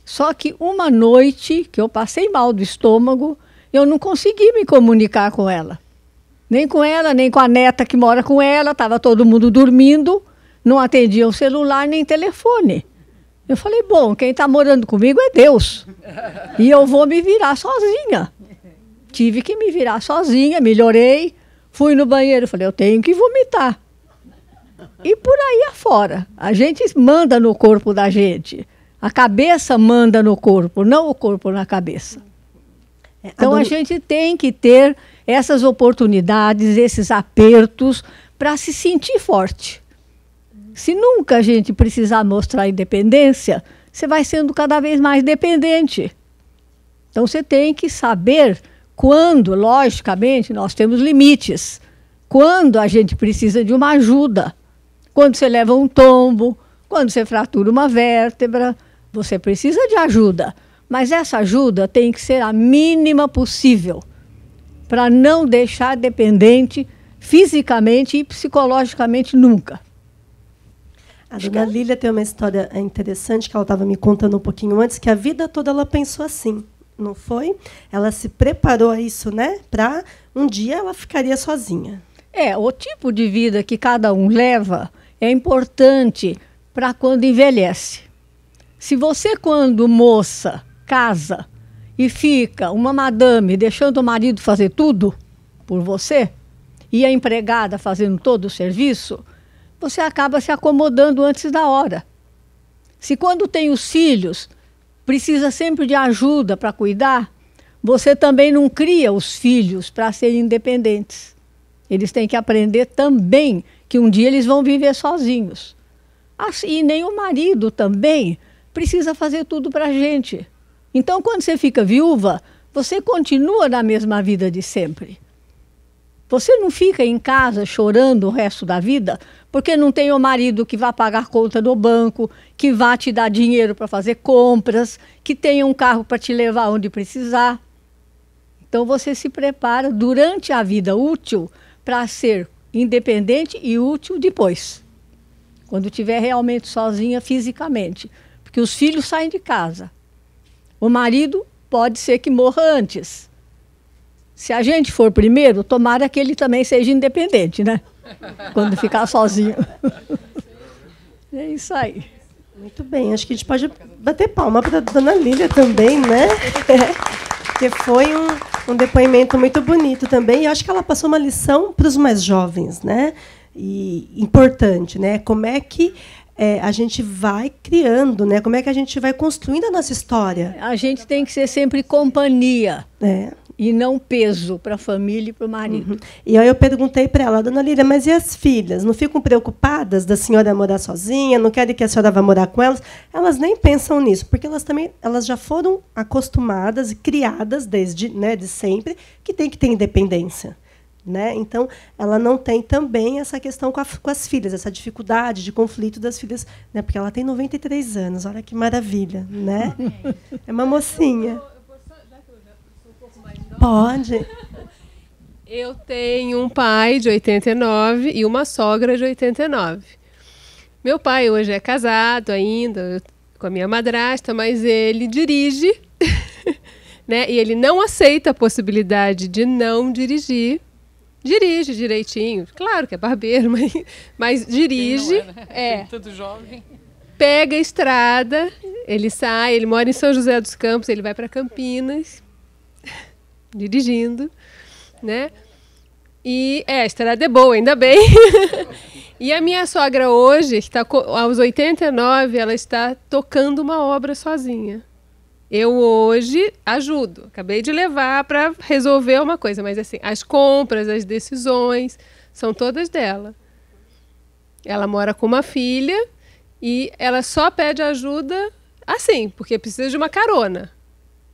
Só que uma noite que eu passei mal do estômago, eu não consegui me comunicar com ela. Nem com ela, nem com a neta que mora com ela, estava todo mundo dormindo, não atendia o celular nem telefone. Eu falei, bom, quem está morando comigo é Deus. E eu vou me virar sozinha. Tive que me virar sozinha, melhorei, fui no banheiro, falei, eu tenho que vomitar. E por aí afora. A gente manda no corpo da gente. A cabeça manda no corpo, não o corpo na cabeça. É, então a gente tem que ter essas oportunidades, esses apertos, para se sentir forte. Se nunca a gente precisar mostrar independência, você vai sendo cada vez mais dependente. Então você tem que saber quando, logicamente, nós temos limites. Quando a gente precisa de uma ajuda. Quando você leva um tombo, quando você fratura uma vértebra, você precisa de ajuda. Mas essa ajuda tem que ser a mínima possível para não deixar dependente fisicamente e psicologicamente nunca. A dona é. Lília tem uma história interessante que ela estava me contando um pouquinho antes, que a vida toda ela pensou assim, não foi? Ela se preparou a isso, né? Para um dia ela ficaria sozinha. É, o tipo de vida que cada um leva é importante para quando envelhece. Se você, quando moça, casa e fica uma madame deixando o marido fazer tudo por você e a empregada fazendo todo o serviço, você acaba se acomodando antes da hora. Se quando tem os filhos, precisa sempre de ajuda para cuidar, você também não cria os filhos para serem independentes. Eles têm que aprender também que um dia eles vão viver sozinhos. Assim, nem o marido também precisa fazer tudo para a gente. Então, quando você fica viúva, você continua na mesma vida de sempre. Você não fica em casa chorando o resto da vida porque não tem o marido que vá pagar conta no banco, que vá te dar dinheiro para fazer compras, que tenha um carro para te levar onde precisar. Então você se prepara durante a vida útil para ser independente e útil depois, quando estiver realmente sozinha fisicamente, porque os filhos saem de casa. O marido pode ser que morra antes. Se a gente for primeiro, tomara que ele também seja independente, né? Quando ficar sozinho. é isso aí. Muito bem, acho que a gente pode bater palma para a dona Lília também, né? Porque foi um, um depoimento muito bonito também. E acho que ela passou uma lição para os mais jovens, né? E importante, né? Como é que é, a gente vai criando, né? Como é que a gente vai construindo a nossa história? A gente tem que ser sempre companhia. né? E não peso para a família e para o marido. Uhum. E aí eu perguntei para ela, dona Lília, mas e as filhas? Não ficam preocupadas da senhora morar sozinha? Não querem que a senhora vá morar com elas? Elas nem pensam nisso, porque elas também elas já foram acostumadas e criadas desde né, de sempre que tem que ter independência. Né? Então, ela não tem também essa questão com, a, com, as filhas, essa dificuldade de conflito das filhas, né? porque ela tem 93 anos, olha que maravilha. Né? É uma mocinha. Pode. Eu tenho um pai de 89 e uma sogra de 89. Meu pai hoje é casado ainda com a minha madrasta, mas ele dirige, né? E ele não aceita a possibilidade de não dirigir dirige direitinho. Claro que é barbeiro, mas, mas dirige. É, né? é. Tudo jovem. Pega a estrada, ele sai, ele mora em São José dos Campos, ele vai para Campinas, dirigindo, né? E é, a estrada é boa, ainda bem. e a minha sogra hoje, que está aos 89, ela está tocando uma obra sozinha. Eu hoje ajudo. Acabei de levar para resolver uma coisa, mas assim, as compras, as decisões, são todas dela. Ela mora com uma filha e ela só pede ajuda assim, porque precisa de uma carona.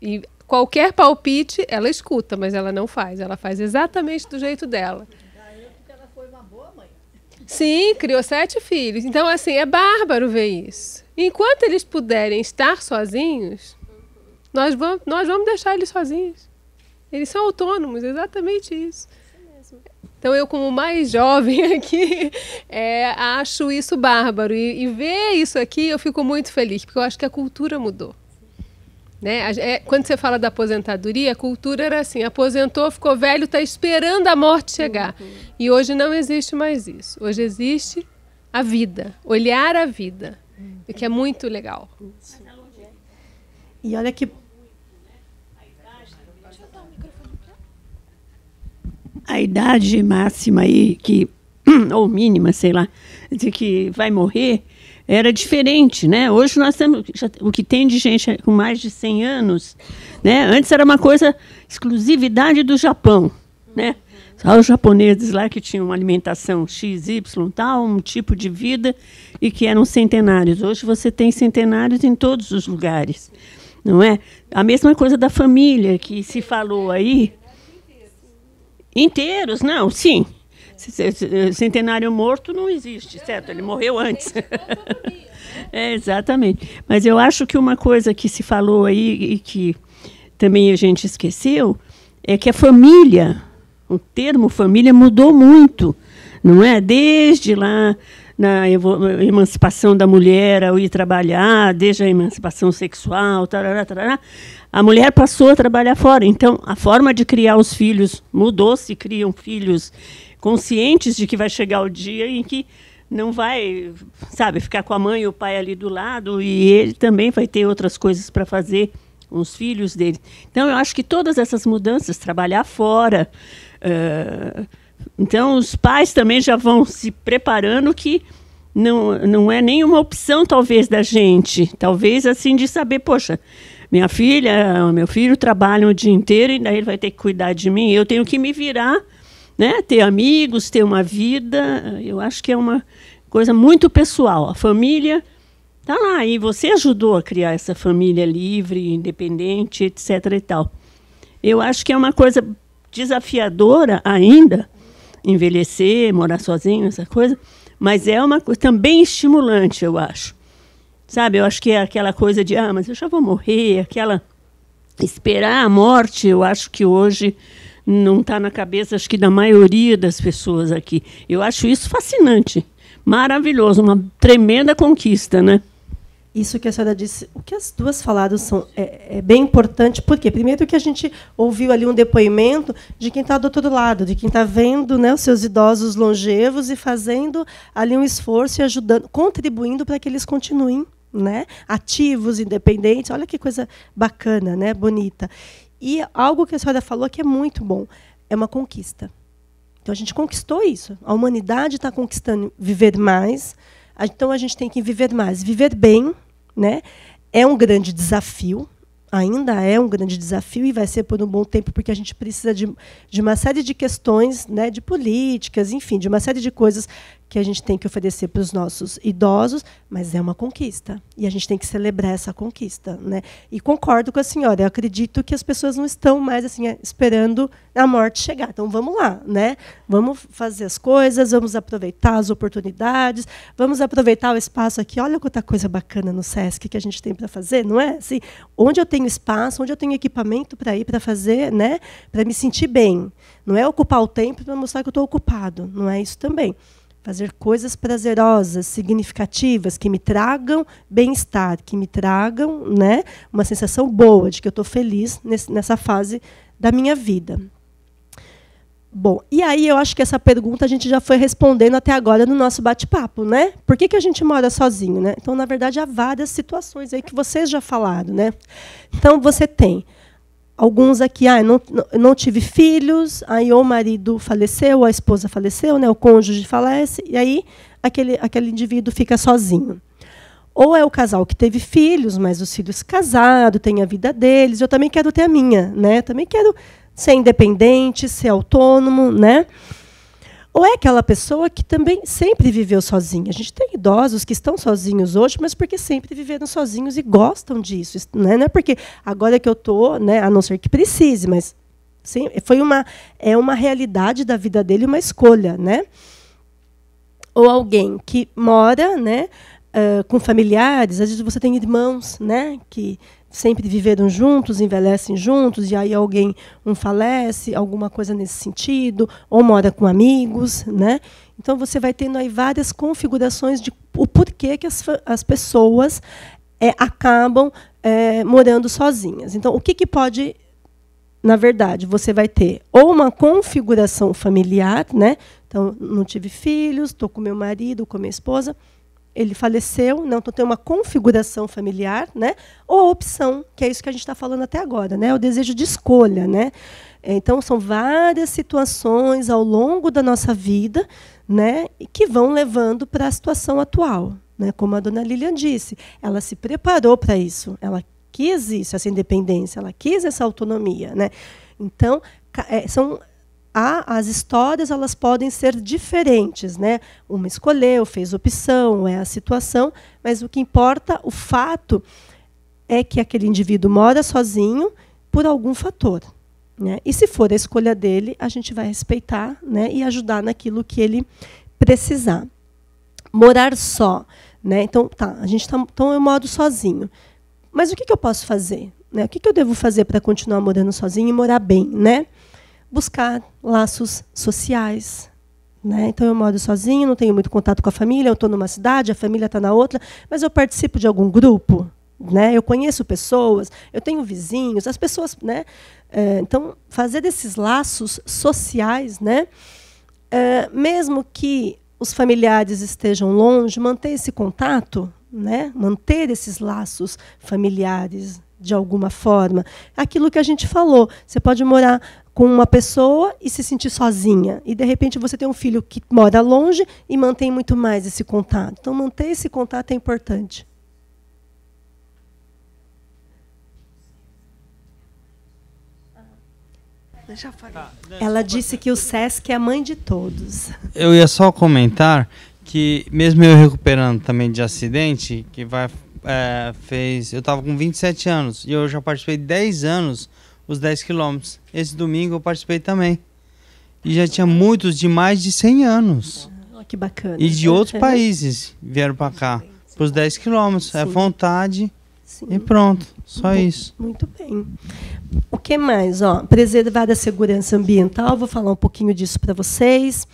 E qualquer palpite ela escuta, mas ela não faz. Ela faz exatamente do jeito dela. Ela foi uma boa mãe. Sim, criou sete filhos. Então, assim, é bárbaro ver isso. Enquanto eles puderem estar sozinhos, nós vamos, nós vamos deixar eles sozinhos. Eles são autônomos, exatamente isso. então eu, como mais jovem aqui, é, acho isso bárbaro. E, e, ver isso aqui, eu fico muito feliz, porque eu acho que a cultura mudou. Né? É, quando você fala da aposentadoria, a cultura era assim: aposentou, ficou velho, está esperando a morte chegar. Uhum. E hoje não existe mais isso. Hoje existe a vida, olhar a vida, uhum. o que é muito legal. E olha que a idade máxima aí, que, ou mínima, sei lá, de que vai morrer, era diferente, né? Hoje nós temos já, o que tem de gente com mais de 100 anos, né? Antes era uma coisa exclusividade do Japão, né? Só os japoneses lá que tinham uma alimentação X, Y, tal, um tipo de vida e que eram centenários. Hoje você tem centenários em todos os lugares, não é? A mesma coisa da família que se falou aí, Inteiros, não, sim. Eh, centenário morto não existe, certo? Ele morreu antes. Né? é, exatamente. Mas eu acho que uma coisa que se falou aí e que também a gente esqueceu é que a família, o termo família mudou muito, não é? Desde lá na emancipação da mulher ao ir trabalhar, desde a emancipação sexual, tarará, tarará, a mulher passou a trabalhar fora. Então, a forma de criar os filhos mudou, se criam filhos conscientes de que vai chegar o dia em que não vai, sabe, ficar com a mãe e o pai ali do lado e ele também vai ter outras coisas para fazer com os filhos dele. Então, eu acho que todas essas mudanças, trabalhar fora, uh, então os pais também já vão se preparando que não, não é nenhuma opção, talvez, da gente. Talvez, assim, de saber, poxa, minha filha, meu filho trabalham o dia inteiro e daí ele vai ter que cuidar de mim. Eu tenho que me virar, né? Ter amigos, ter uma vida. Eu acho que é uma coisa muito pessoal. A família tá lá e você ajudou a criar essa família livre, independente, etc. E tal. Eu acho que é uma coisa desafiadora ainda envelhecer, morar sozinho, essa coisa, mas é uma coisa também estimulante, eu acho. Sabe, eu acho que é aquela coisa de, ah, mas eu já vou morrer, aquela. Esperar a morte, eu acho que hoje não está na cabeça, acho que da maioria das pessoas aqui. Eu acho isso fascinante, maravilhoso, uma tremenda conquista, né? isso que a senhora disse, o que as duas falaram são, é, é, bem importante, porque primeiro que a gente ouviu ali um depoimento de quem está do outro lado, de quem está vendo né, os seus idosos longevos e fazendo ali um esforço e ajudando, contribuindo para que eles continuem né? ativos, independentes. Olha que coisa bacana, né? bonita. E algo que a senhora falou que é muito bom, é uma conquista. Então a gente conquistou isso. A humanidade está conquistando viver mais. Então a gente tem que viver mais, viver bem, né? É um grande desafio, ainda é um grande desafio e vai ser por um bom tempo, porque a gente precisa de, de uma série de questões, né, de políticas, enfim, de uma série de coisas que a gente tem que oferecer para os nossos idosos, mas é uma conquista. E a gente tem que celebrar essa conquista. Né? E concordo com a senhora, eu acredito que as pessoas não estão mais assim é, esperando a morte chegar. Então vamos lá, né? vamos fazer as coisas, vamos aproveitar as oportunidades, vamos aproveitar o espaço aqui. Olha quanta coisa bacana no SESC que a gente tem para fazer, não é? Assim, onde eu tenho espaço, onde eu tenho equipamento para ir para fazer, né? para me sentir bem. Não é ocupar o tempo para mostrar que eu estou ocupado, não é isso também fazer coisas prazerosas, significativas, que me tragam bem-estar, que me tragam né, uma sensação boa de que eu estou feliz nessa fase da minha vida. Bom, e aí eu acho que essa pergunta a gente já foi respondendo até agora no nosso bate-papo, né? Por que, que a gente mora sozinho, né? Então, na verdade, há várias situações aí que vocês já falaram, né? Então, você tem Alguns aqui, ah, não, não tive filhos, aí ou o marido faleceu, ou a esposa faleceu, né, o cônjuge falece, e aí aquele, aquele indivíduo fica sozinho. Ou é o casal que teve filhos, mas os filhos casados, têm a vida deles, eu também quero ter a minha, né? Também quero ser independente, ser autônomo, né? ou é aquela pessoa que também sempre viveu sozinha. A gente tem idosos que estão sozinhos hoje, mas porque sempre viveram sozinhos e gostam disso. Né? Não é porque agora que eu estou, né, a não ser que precise, mas sim, foi uma, é uma realidade da vida dele, uma escolha. Né? Ou alguém que mora né, uh, com familiares, às vezes você tem irmãos né, que, sempre viveram juntos, envelhecem juntos, e aí alguém um falece, alguma coisa nesse sentido, ou mora com amigos, né? Então você vai tendo aí várias configurações de o porquê que as, as pessoas é, acabam é, morando sozinhas. Então o que, que pode na verdade, você vai ter ou uma configuração familiar, né? Então, não tive filhos, estou com meu marido, com minha esposa, ele faleceu, não, então tem uma configuração familiar, né? Ou a opção, que é isso que a gente está falando até agora, né? É o desejo de escolha, né? Então são várias situações ao longo da nossa vida, né, que vão levando para a situação atual, né? Como a dona Lilian disse, ela se preparou para isso, ela quis isso, essa independência, ela quis essa autonomia, né? Então, é, são a, as histórias elas podem ser diferentes, né? Uma escolheu, fez opção, é a situação, mas o que importa, o fato é que aquele indivíduo mora sozinho por algum fator, né? E se for a escolha dele, a gente vai respeitar, né? E ajudar naquilo que ele precisar. Morar só, né? Então, tá, a gente tá, então eu moro sozinho. Mas o que, que eu posso fazer? Né? O que, que eu devo fazer para continuar morando sozinho e morar bem, né? buscar laços sociais. Né? Então, eu moro sozinho, não tenho muito contato com a família, eu estou numa cidade, a família está na outra, mas eu participo de algum grupo. Né? Eu conheço pessoas, eu tenho vizinhos, as pessoas. Né? É, então, fazer desses laços sociais, né? É, mesmo que os familiares estejam longe, manter esse contato, né? manter esses laços familiares de alguma forma. Aquilo que a gente falou, você pode morar com uma pessoa e se sentir sozinha. E de repente você tem um filho que mora longe e mantém muito mais esse contato. Então manter esse contato é importante. Já tá, Ela disse que o SESC é a mãe de todos. Eu ia só comentar que mesmo eu recuperando também de acidente, que vai é, fez, eu estava com 27 anos e eu já participei 10 anos os 10 quilômetros. Esse domingo eu participei também. E já tinha muitos de mais de 100 anos. Oh, que bacana. E de outros países vieram para cá, para os 10 quilômetros. É vontade Sim. E pronto, só muito, isso. Muito bem. O que mais? Ó, preservar a segurança ambiental, vou falar um pouquinho disso para vocês.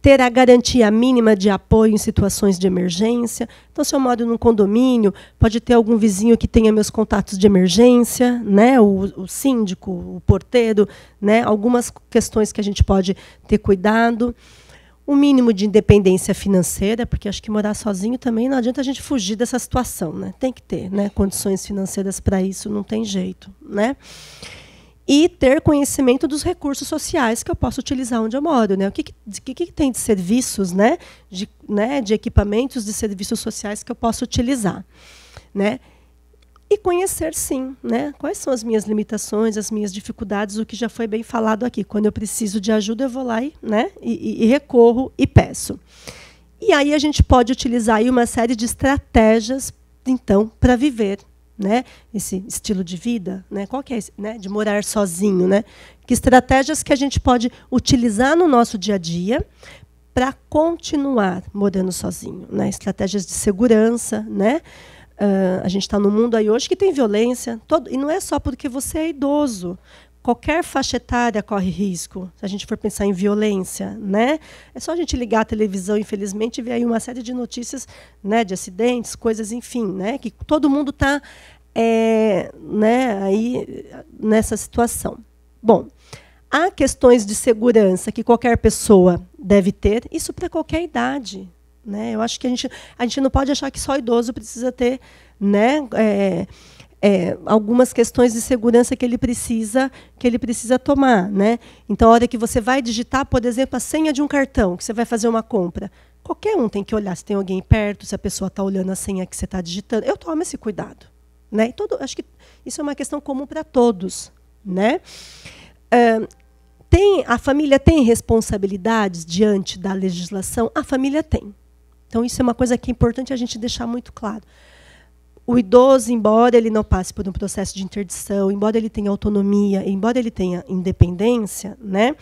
Ter a garantia mínima de apoio em situações de emergência. Então, se eu moro num condomínio, pode ter algum vizinho que tenha meus contatos de emergência, né? o, o síndico, o porteiro, né? algumas questões que a gente pode ter cuidado um mínimo de independência financeira, porque acho que morar sozinho também não adianta a gente fugir dessa situação, né? Tem que ter, né? Condições financeiras para isso, não tem jeito, né? E ter conhecimento dos recursos sociais que eu posso utilizar onde eu moro, né? O que, que, que tem de serviços, né? De, né? de equipamentos, de serviços sociais que eu posso utilizar, né? e conhecer sim, né? Quais são as minhas limitações, as minhas dificuldades, o que já foi bem falado aqui. Quando eu preciso de ajuda, eu vou lá e, né? e, e recorro e peço. E aí a gente pode utilizar aí uma série de estratégias, então, para viver né? Esse estilo de vida, né? Qual que é, esse, né? De morar sozinho, né? Que estratégias que a gente pode utilizar no nosso dia a dia para continuar morando sozinho, né? Estratégias de segurança, né? Uh, a gente está num mundo aí hoje que tem violência, todo, e não é só porque você é idoso. Qualquer faixa etária corre risco, se a gente for pensar em violência, né? É só a gente ligar a televisão, infelizmente, e ver aí uma série de notícias, né, de acidentes, coisas, enfim, né, que todo mundo está é, né, aí nessa situação. Bom, há questões de segurança que qualquer pessoa deve ter, isso para qualquer idade, né? Eu acho que a gente, a gente não pode achar que só idoso precisa ter né, é, é, algumas questões de segurança que ele precisa que ele precisa tomar. Né? Então, a hora que você vai digitar, por exemplo, a senha de um cartão, que você vai fazer uma compra, qualquer um tem que olhar se tem alguém perto, se a pessoa está olhando a senha que você está digitando. Eu tomo esse cuidado. Né? E todo, acho que isso é uma questão comum para todos. Né? tem, a família tem responsabilidades diante da legislação? A família tem. Então, isso é uma coisa que é importante a gente deixar muito claro. O idoso, embora ele não passe por um processo de interdição, embora ele tenha autonomia, embora ele tenha independência, né,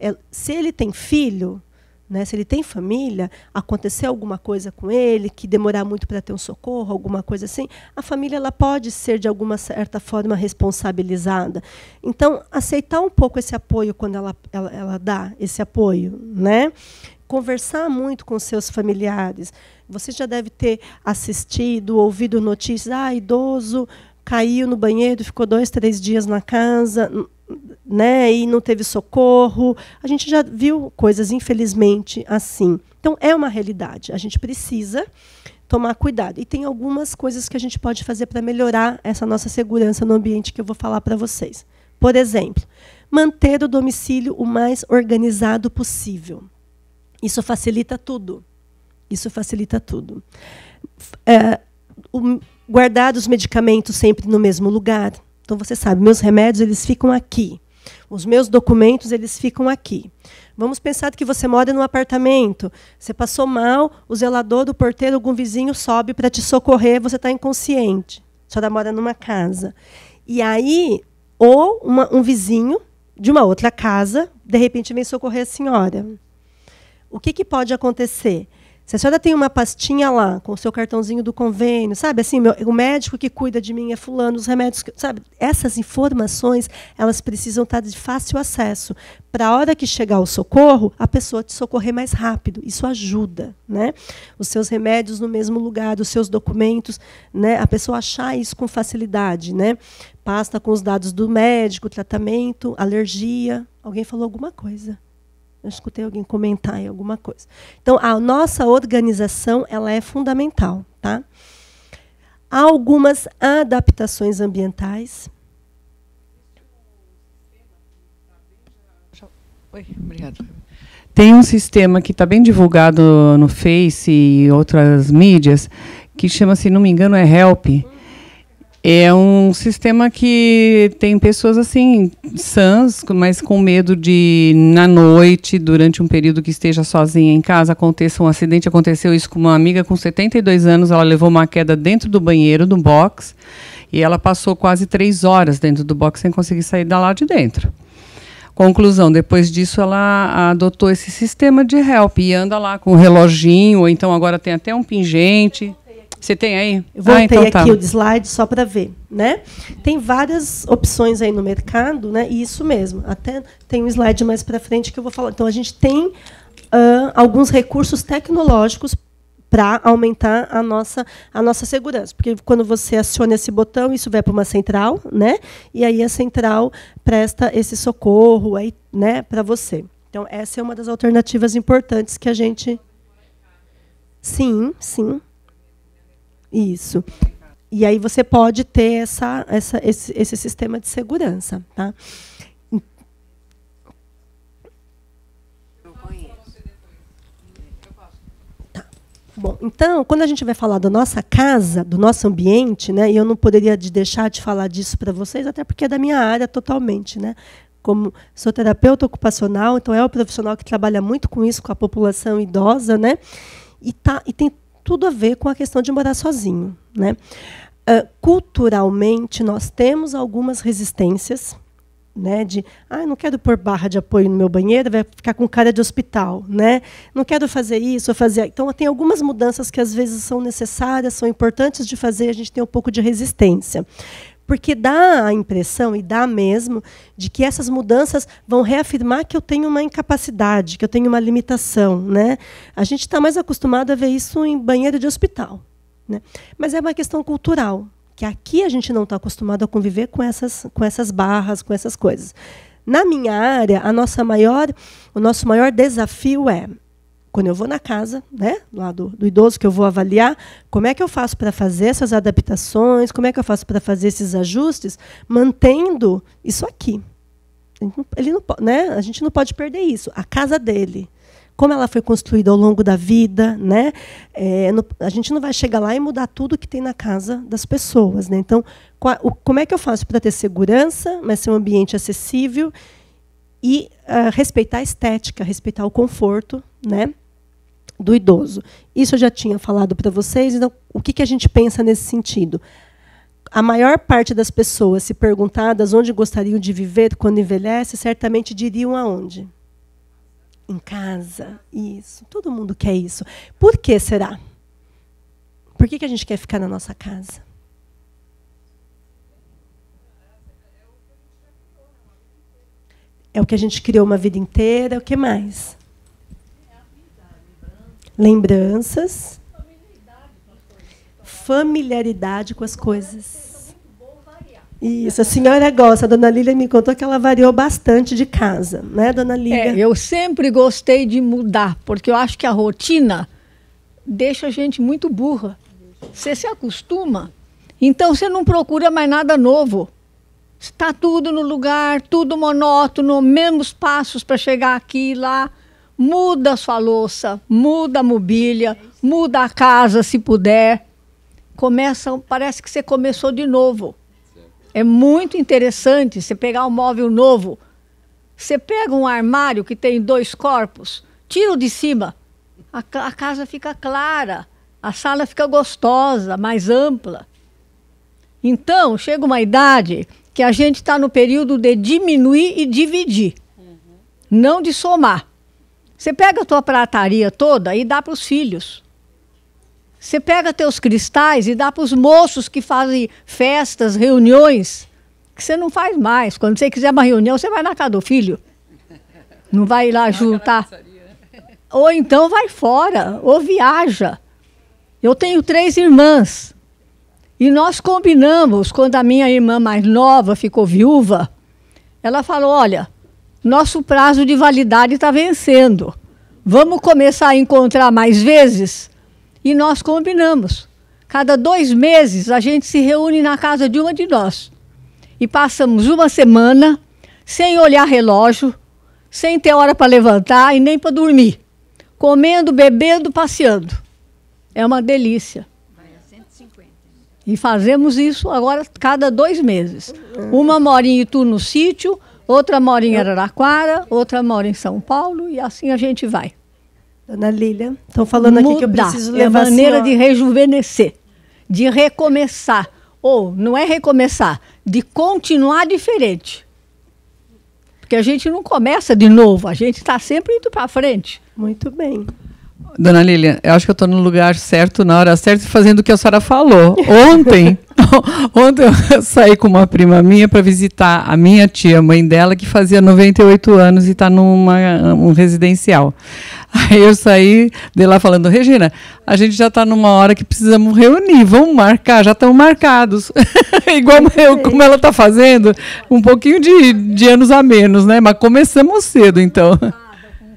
é, se ele tem filho, né, se ele tem família, acontecer alguma coisa com ele, que demorar muito para ter um socorro, alguma coisa assim, a família ela pode ser de alguma certa forma responsabilizada. Então, aceitar um pouco esse apoio quando ela, ela, ela dá esse apoio, né? conversar muito com seus familiares. Você já deve ter assistido, ouvido notícias, ah, idoso caiu no banheiro, ficou dois, três dias na casa, né, e não teve socorro. A gente já viu coisas, infelizmente, assim. Então, é uma realidade. A gente precisa tomar cuidado. E tem algumas coisas que a gente pode fazer para melhorar essa nossa segurança no ambiente que eu vou falar para vocês. Por exemplo, manter o domicílio o mais organizado possível. Isso facilita tudo. Isso facilita tudo. É, o, guardar os medicamentos sempre no mesmo lugar. Então você sabe, meus remédios eles ficam aqui. Os meus documentos eles ficam aqui. Vamos pensar que você mora num apartamento, você passou mal, o zelador do porteiro, algum vizinho sobe para te socorrer, você está inconsciente. A senhora mora numa casa. E aí, ou uma, um vizinho de uma outra casa, de repente vem socorrer a senhora o que, que pode acontecer? Se a senhora tem uma pastinha lá, com o seu cartãozinho do convênio, sabe assim, meu, o médico que cuida de mim é fulano, os remédios, que, sabe? Essas informações, elas precisam estar de fácil acesso, para a hora que chegar o socorro, a pessoa te socorrer mais rápido. Isso ajuda, né? Os seus remédios no mesmo lugar, os seus documentos, né? A pessoa achar isso com facilidade, né? Pasta com os dados do médico, tratamento, alergia. Alguém falou alguma coisa? Eu escutei alguém comentar em alguma coisa. Então, a nossa organização ela é fundamental. Tá? Há algumas adaptações ambientais. Oi, Tem um sistema que está bem divulgado no Face e outras mídias, que chama, se não me engano, é Help, é um sistema que tem pessoas assim, sãs, mas com medo de, na noite, durante um período que esteja sozinha em casa, aconteça um acidente. Aconteceu isso com uma amiga com 72 anos, ela levou uma queda dentro do banheiro, do box, e ela passou quase três horas dentro do box sem conseguir sair da lá de dentro. Conclusão, depois disso ela adotou esse sistema de help e anda lá com o reloginho, ou então agora tem até um pingente. Você tem aí? Vou voltei ah, então aqui tá. o slide só para ver. Né? Tem várias opções aí no mercado, né? e isso mesmo. Até tem um slide mais para frente que eu vou falar. Então, a gente tem uh, alguns recursos tecnológicos para aumentar a nossa, a nossa segurança. Porque quando você aciona esse botão, isso vai para uma central, né? E aí a central presta esse socorro aí, né, para você. Então, essa é uma das alternativas importantes que a gente. Sim, sim. Isso. E aí você pode ter essa, essa, esse, esse sistema de segurança. Tá? tá? Bom, então, quando a gente vai falar da nossa casa, do nosso ambiente, né, e eu não poderia deixar de falar disso para vocês, até porque é da minha área totalmente, né? Como sou terapeuta ocupacional, então é o um profissional que trabalha muito com isso, com a população idosa, né? E, tá, e tem tudo a ver com a questão de morar sozinho. Né? Uh, culturalmente, nós temos algumas resistências né, de, ah, não quero pôr barra de apoio no meu banheiro, vai ficar com cara de hospital, né? Não quero fazer isso, fazer. Então tem algumas mudanças que às vezes são necessárias, são importantes de fazer, a gente tem um pouco de resistência. Porque dá a impressão, e dá mesmo, de que essas mudanças vão reafirmar que eu tenho uma incapacidade, que eu tenho uma limitação. Né? A gente está mais acostumado a ver isso em banheiro de hospital. Né? Mas é uma questão cultural, que aqui a gente não está acostumado a conviver com essas, com essas barras, com essas coisas. Na minha área, a nossa maior, o nosso maior desafio é quando eu vou na casa, né, lá do, do idoso que eu vou avaliar, como é que eu faço para fazer essas adaptações, como é que eu faço para fazer esses ajustes, mantendo isso aqui. Ele não, né, a gente não pode perder isso. A casa dele, como ela foi construída ao longo da vida, né? É, no, a gente não vai chegar lá e mudar tudo que tem na casa das pessoas, né? Então, qual, o, como é que eu faço para ter segurança, mas ser um ambiente acessível e uh, respeitar a estética, respeitar o conforto, né? do idoso. Isso eu já tinha falado para vocês, então o que, que a gente pensa nesse sentido? A maior parte das pessoas, se perguntadas onde gostariam de viver quando envelhece, certamente diriam aonde? Em casa. Isso. Todo mundo quer isso. Por que será? Por que, que a gente quer ficar na nossa casa? É o que a gente criou uma vida inteira, o que mais? lembranças, familiaridade com as coisas. Isso, a senhora gosta. A dona Lília me contou que ela variou bastante de casa, né, dona é, Lília? É, eu sempre gostei de mudar, porque eu acho que a rotina deixa a gente muito burra. Você se acostuma, então você não procura mais nada novo. Está tudo no lugar, tudo monótono, mesmos passos para chegar aqui e lá. Muda sua louça, muda a mobília, muda a casa se puder. Começa, parece que você começou de novo. É muito interessante você pegar um móvel novo. Você pega um armário que tem dois corpos, tira o de cima. A, a casa fica clara, a sala fica gostosa, mais ampla. Então, chega uma idade que a gente está no período de diminuir e dividir, uhum. não de somar. Você pega a tua prataria toda e dá para os filhos. Você pega teus cristais e dá para os moços que fazem festas, reuniões, que você não faz mais. Quando você quiser uma reunião, você vai na casa do filho. Não vai lá juntar. Né? Ou então vai fora, ou viaja. Eu tenho três irmãs. E nós combinamos, quando a minha irmã mais nova ficou viúva, ela falou: olha, nosso prazo de validade está vencendo. Vamos começar a encontrar mais vezes? E nós combinamos. Cada dois meses a gente se reúne na casa de uma de nós. E passamos uma semana sem olhar relógio, sem ter hora para levantar e nem para dormir. Comendo, bebendo, passeando. É uma delícia. E fazemos isso agora cada dois meses. Uma morinha e tu no sítio, Outra mora em Araraquara, outra mora em São Paulo e assim a gente vai. Dona Lília, estão falando Mudar. aqui que eu preciso é levar é a maneira de rejuvenescer, de recomeçar. Ou, não é recomeçar, de continuar diferente. Porque a gente não começa de novo, a gente está sempre indo para frente. Muito bem. Dona Lília, eu acho que eu estou no lugar certo, na hora certa, fazendo o que a senhora falou. Ontem, Ontem eu saí com uma prima minha para visitar a minha tia, mãe dela, que fazia 98 anos e está num um residencial. Aí eu saí de lá falando, Regina, a gente já está numa hora que precisamos reunir, vamos marcar, já estão marcados. Igual eu, como ela está fazendo, um pouquinho de, de anos a menos, né? Mas começamos cedo, então. Com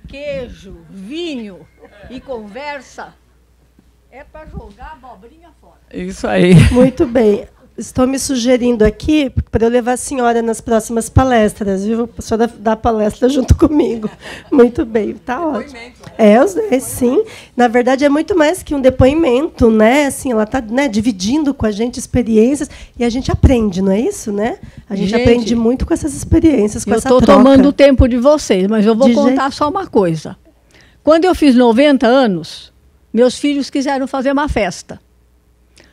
queijo, vinho e conversa é para jogar abobrinha isso aí. Muito bem. Estou me sugerindo aqui para eu levar a senhora nas próximas palestras, viu? A senhora dá palestra junto comigo. Muito bem, tá ótimo. Né? É, é, sim. Na verdade, é muito mais que um depoimento, né? Assim, ela está né, dividindo com a gente experiências e a gente aprende, não é isso, né? A gente, gente aprende muito com essas experiências, com eu essa troca. estou tomando o tempo de vocês, mas eu vou de contar só uma coisa. Quando eu fiz 90 anos, meus filhos quiseram fazer uma festa.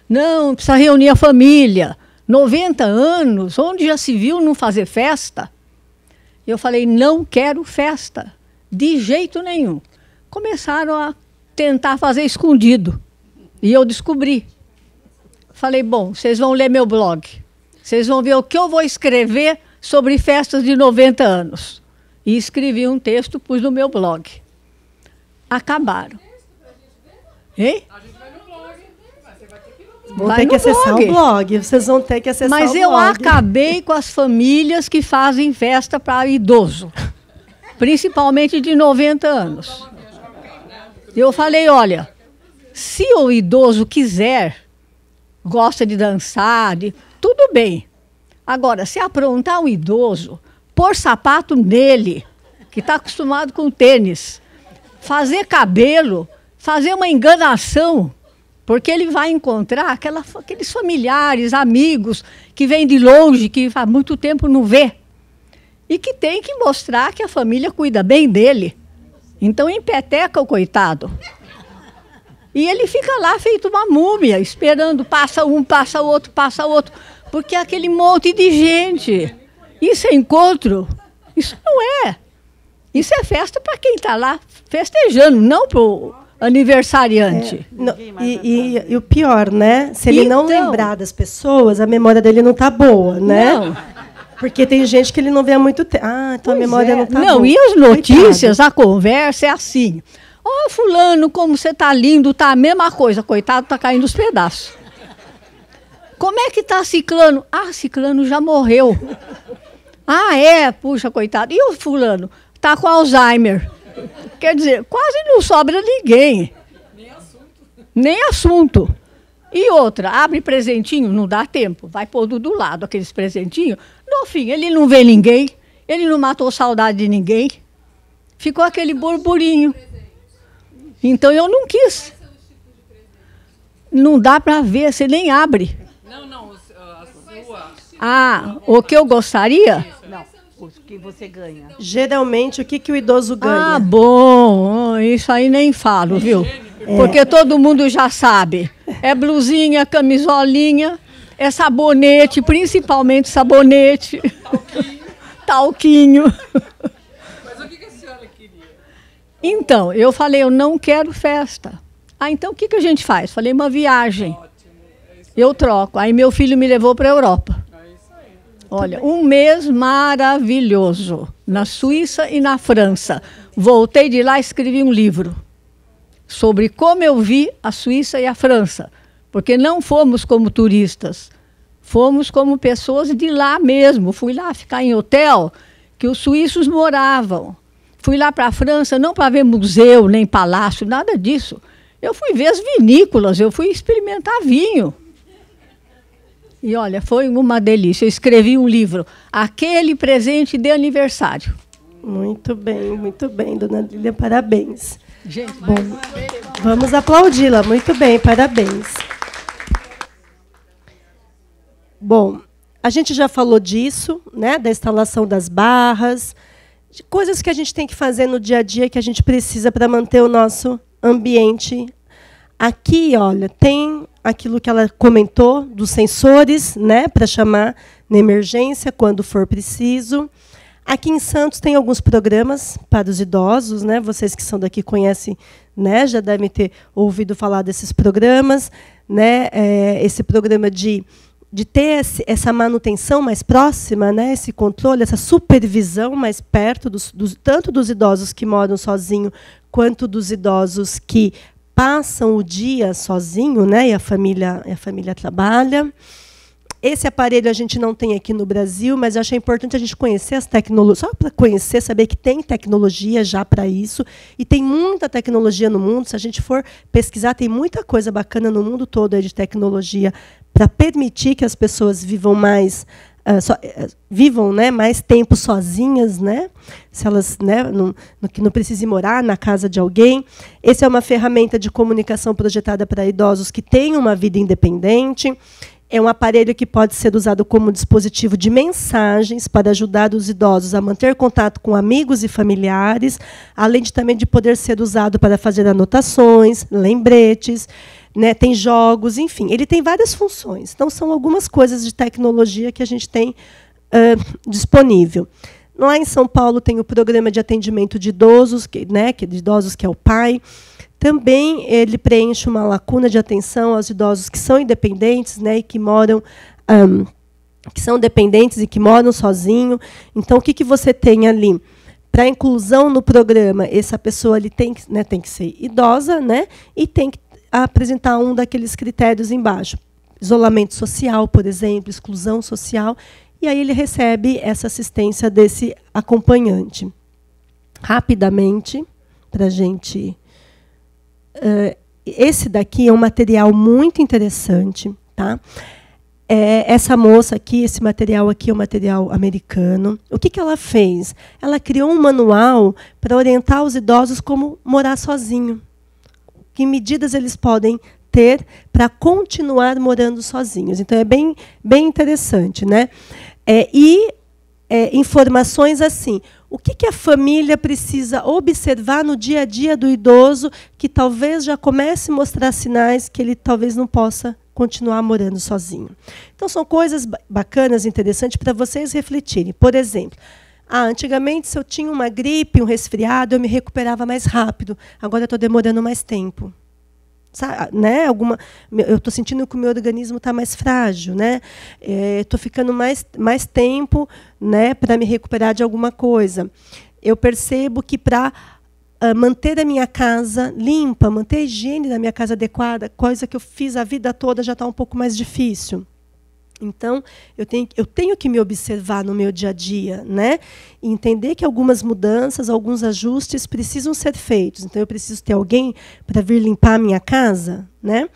Não, precisa reunir a família. 90 anos, onde já se viu não fazer festa? Eu falei, não quero festa, de jeito nenhum. Começaram a tentar fazer escondido. E eu descobri. Falei, bom, vocês vão ler meu blog. Vocês vão ver o que eu vou escrever sobre festas de 90 anos. E escrevi um texto, pus no meu blog. Acabaram. Hein? Vão Vai ter que acessar blog. o blog. Vocês vão ter que acessar Mas o blog. Mas eu acabei com as famílias que fazem festa para idoso, principalmente de 90 anos. Eu falei: olha, se o idoso quiser, gosta de dançar, de, tudo bem. Agora, se aprontar um idoso, pôr sapato nele, que está acostumado com tênis, fazer cabelo, fazer uma enganação porque ele vai encontrar aquela, aqueles familiares, amigos que vêm de longe, que há muito tempo não vê. E que tem que mostrar que a família cuida bem dele. Então empeteca o coitado. E ele fica lá feito uma múmia, esperando, passa um, passa outro, passa outro. Porque é aquele monte de gente. Isso é encontro? Isso não é. Isso é festa para quem está lá festejando, não para o aniversariante. É, não, e, e, e, o pior, né? Se ele então, não lembrar das pessoas, a memória dele não tá boa, né? Não. Porque tem gente que ele não vê há muito tempo. Ah, então pois a memória é. não tá não, boa. Não, e as notícias, Coitado. a conversa é assim. Ô, oh, fulano, como você tá lindo, tá a mesma coisa. Coitado, tá caindo os pedaços. Como é que tá ciclano? Ah, ciclano já morreu. Ah, é? Puxa, coitado. E o fulano? Tá com Alzheimer. Quer dizer, quase não sobra ninguém. Nem assunto. Nem assunto. E outra, abre presentinho, não dá tempo. Vai pôr do, do lado aqueles presentinhos. No fim, ele não vê ninguém, ele não matou saudade de ninguém. Ficou aquele burburinho. Tipo então eu não quis. Não dá para ver, você nem abre. Não, não, a sua. Ah, o que eu gostaria? O que você ganha? Geralmente, o que, que o idoso ganha? Ah, bom, isso aí nem falo, viu? Porque todo mundo já sabe. É blusinha, camisolinha, é sabonete, principalmente sabonete. Talquinho. Mas o que a senhora queria? Então, eu falei, eu não quero festa. Ah, então o que, que a gente faz? Falei, uma viagem. É eu troco. Aí meu filho me levou para a Europa. Olha, um mês maravilhoso na Suíça e na França. Voltei de lá e escrevi um livro sobre como eu vi a Suíça e a França, porque não fomos como turistas, fomos como pessoas de lá mesmo. Fui lá ficar em hotel que os suíços moravam. Fui lá para a França não para ver museu, nem palácio, nada disso. Eu fui ver as vinícolas, eu fui experimentar vinho. E olha, foi uma delícia. Eu escrevi um livro, Aquele Presente de Aniversário. Muito bem, muito bem, dona Lília, parabéns. Gente, Bom, vamos aplaudi-la. Muito bem, parabéns. Bom, a gente já falou disso, né, da instalação das barras, de coisas que a gente tem que fazer no dia a dia que a gente precisa para manter o nosso ambiente. Aqui, olha, tem aquilo que ela comentou dos sensores, né, para chamar na emergência quando for preciso. Aqui em Santos tem alguns programas para os idosos, né? Vocês que são daqui conhecem, né? Já devem ter ouvido falar desses programas, né? É, esse programa de de ter essa manutenção mais próxima, né, esse controle, essa supervisão mais perto dos, dos, tanto dos idosos que moram sozinho quanto dos idosos que passam o dia sozinho, né? E a família, a família trabalha. Esse aparelho a gente não tem aqui no Brasil, mas eu achei importante a gente conhecer as tecnologias, só para conhecer, saber que tem tecnologia já para isso, e tem muita tecnologia no mundo. Se a gente for pesquisar, tem muita coisa bacana no mundo todo de tecnologia para permitir que as pessoas vivam mais uh, ah, so, uh, eh, vivam né, mais tempo sozinhas, né, se elas né, não, que não precisem morar na casa de alguém. Essa é uma ferramenta de comunicação projetada para idosos que têm uma vida independente. É um aparelho que pode ser usado como dispositivo de mensagens para ajudar os idosos a manter contato com amigos e familiares, além de também de poder ser usado para fazer anotações, lembretes né, tem jogos, enfim, ele tem várias funções. Então, são algumas coisas de tecnologia que a gente tem uh, disponível. Lá em São Paulo tem o programa de atendimento de idosos, que, né, que de idosos que é o pai. Também ele preenche uma lacuna de atenção aos idosos que são independentes, né, e que moram um, que são dependentes e que moram sozinho. Então, o que, que você tem ali? Para inclusão no programa, essa pessoa ali tem, que, né, tem que ser idosa né, e tem que apresentar um daqueles critérios embaixo. Isolamento social, por exemplo, exclusão social, e aí ele recebe essa assistência desse acompanhante. Rapidamente, para a gente. Uh, esse daqui é um material muito interessante. Tá? É, essa moça aqui, esse material aqui é um material americano. O que, que ela fez? Ela criou um manual para orientar os idosos como morar sozinho que medidas eles podem ter para continuar morando sozinhos. Então é bem, bem interessante, né? É, e é, informações assim. O que, que a família precisa observar no dia a dia do idoso que talvez já comece a mostrar sinais que ele talvez não possa continuar morando sozinho? Então, são coisas bacanas, interessantes para vocês refletirem. Por exemplo, ah, antigamente, se eu tinha uma gripe, um resfriado, eu me recuperava mais rápido. Agora eu estou demorando mais tempo. Sabe, né? Alguma, eu estou sentindo que o meu organismo está mais frágil, né? Estou é, ficando mais, mais tempo, né, para me recuperar de alguma coisa. Eu percebo que para uh, ah, manter a minha casa limpa, manter a higiene da minha casa adequada, coisa que eu fiz a vida toda já está um pouco mais difícil. Então, eu tenho, eu tenho que me observar no meu dia a dia, né? E entender que algumas mudanças, alguns ajustes precisam ser feitos. Então, eu preciso ter alguém para vir limpar a minha casa, né?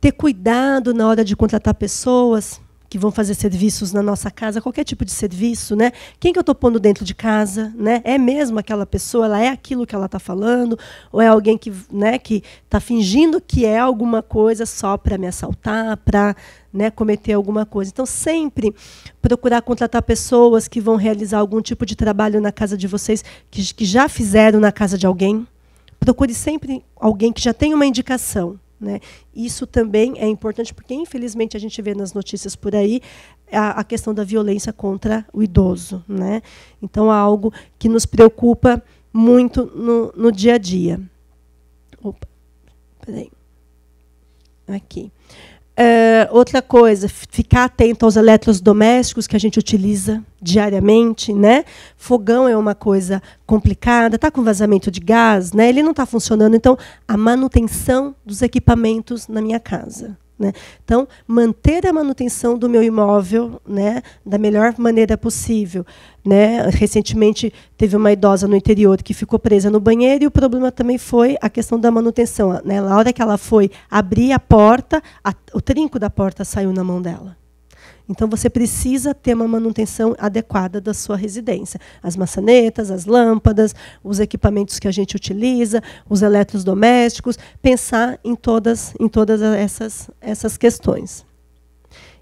Ter cuidado na hora de contratar pessoas que vão fazer serviços na nossa casa, qualquer tipo de serviço, né? Quem que eu estou pondo dentro de casa, né? É mesmo aquela pessoa? Ela é aquilo que ela está falando? Ou é alguém que, né, que está fingindo que é alguma coisa só para me assaltar, para né, cometer alguma coisa. Então, sempre procurar contratar pessoas que vão realizar algum tipo de trabalho na casa de vocês, que, que já fizeram na casa de alguém. Procure sempre alguém que já tem uma indicação. Né? Isso também é importante, porque, infelizmente, a gente vê nas notícias por aí a, a questão da violência contra o idoso. Né? Então, é algo que nos preocupa muito no, no dia a dia. Opa, peraí. Aqui. Aqui. Uh, outra coisa, ficar atento aos eletrodomésticos que a gente utiliza diariamente, né? Fogão é uma coisa complicada, está com vazamento de gás, né? Ele não está funcionando, então a manutenção dos equipamentos na minha casa. Né? Então, manter a manutenção do meu imóvel né, da melhor maneira possível. Né? Recentemente, teve uma idosa no interior que ficou presa no banheiro e o problema também foi a questão da manutenção. Né? Na hora que ela foi abrir a porta, a, o trinco da porta saiu na mão dela. Então você precisa ter uma manutenção adequada da sua residência. As maçanetas, as lâmpadas, os equipamentos que a gente utiliza, os eletrodomésticos, pensar em todas, em todas essas, essas questões.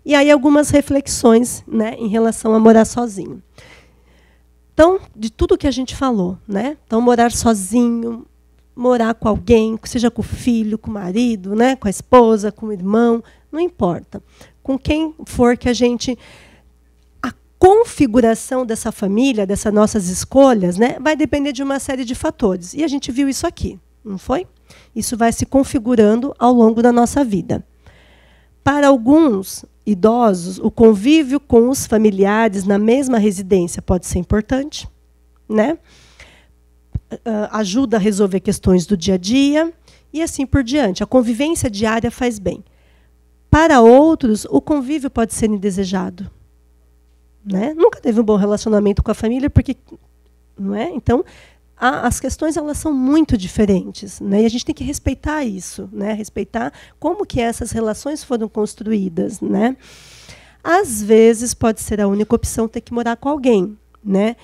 E aí algumas reflexões né, em relação a morar sozinho. Então, de tudo que a gente falou, né? Então, morar sozinho, morar com alguém, seja com o filho, com o marido, né? com a esposa, com o irmão, não importa com quem for que a gente a configuração dessa família, dessas nossas escolhas, né, vai depender de uma série de fatores. E a gente viu isso aqui, não foi? Isso vai se configurando ao longo da nossa vida. Para alguns idosos, o convívio com os familiares na mesma residência pode ser importante, né? Ah, ah, ajuda a resolver questões do dia a dia e assim por diante. A convivência diária faz bem. Para outros, o convívio pode ser indesejado. Né? Nunca teve um bom relacionamento com a família, porque. Não é? Então, a, as questões elas são muito diferentes. Né? E a gente tem que respeitar isso, né? respeitar como que essas relações foram construídas. Né? Às vezes, pode ser a única opção ter que morar com alguém. Né?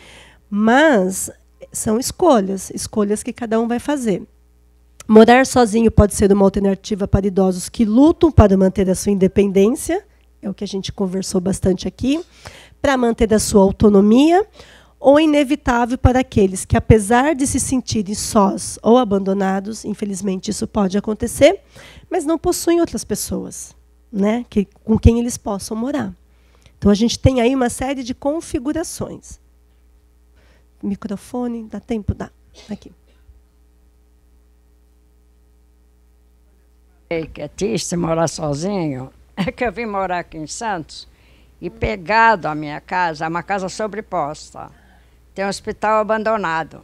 Mas são escolhas, escolhas que cada um vai fazer. Morar sozinho pode ser uma alternativa para idosos que lutam para manter a sua independência, é o que a gente conversou bastante aqui, para manter a sua autonomia, ou inevitável para aqueles que, apesar de se sentirem sós ou abandonados, infelizmente isso pode acontecer, mas não possuem outras pessoas né, que, com quem eles possam morar. Então a gente tem aí uma série de configurações. Microfone, dá tempo? Dá. Tá aqui. É, que é triste morar sozinho, é que eu vim morar aqui em Santos e pegado a minha casa, é uma casa sobreposta. Tem um hospital abandonado.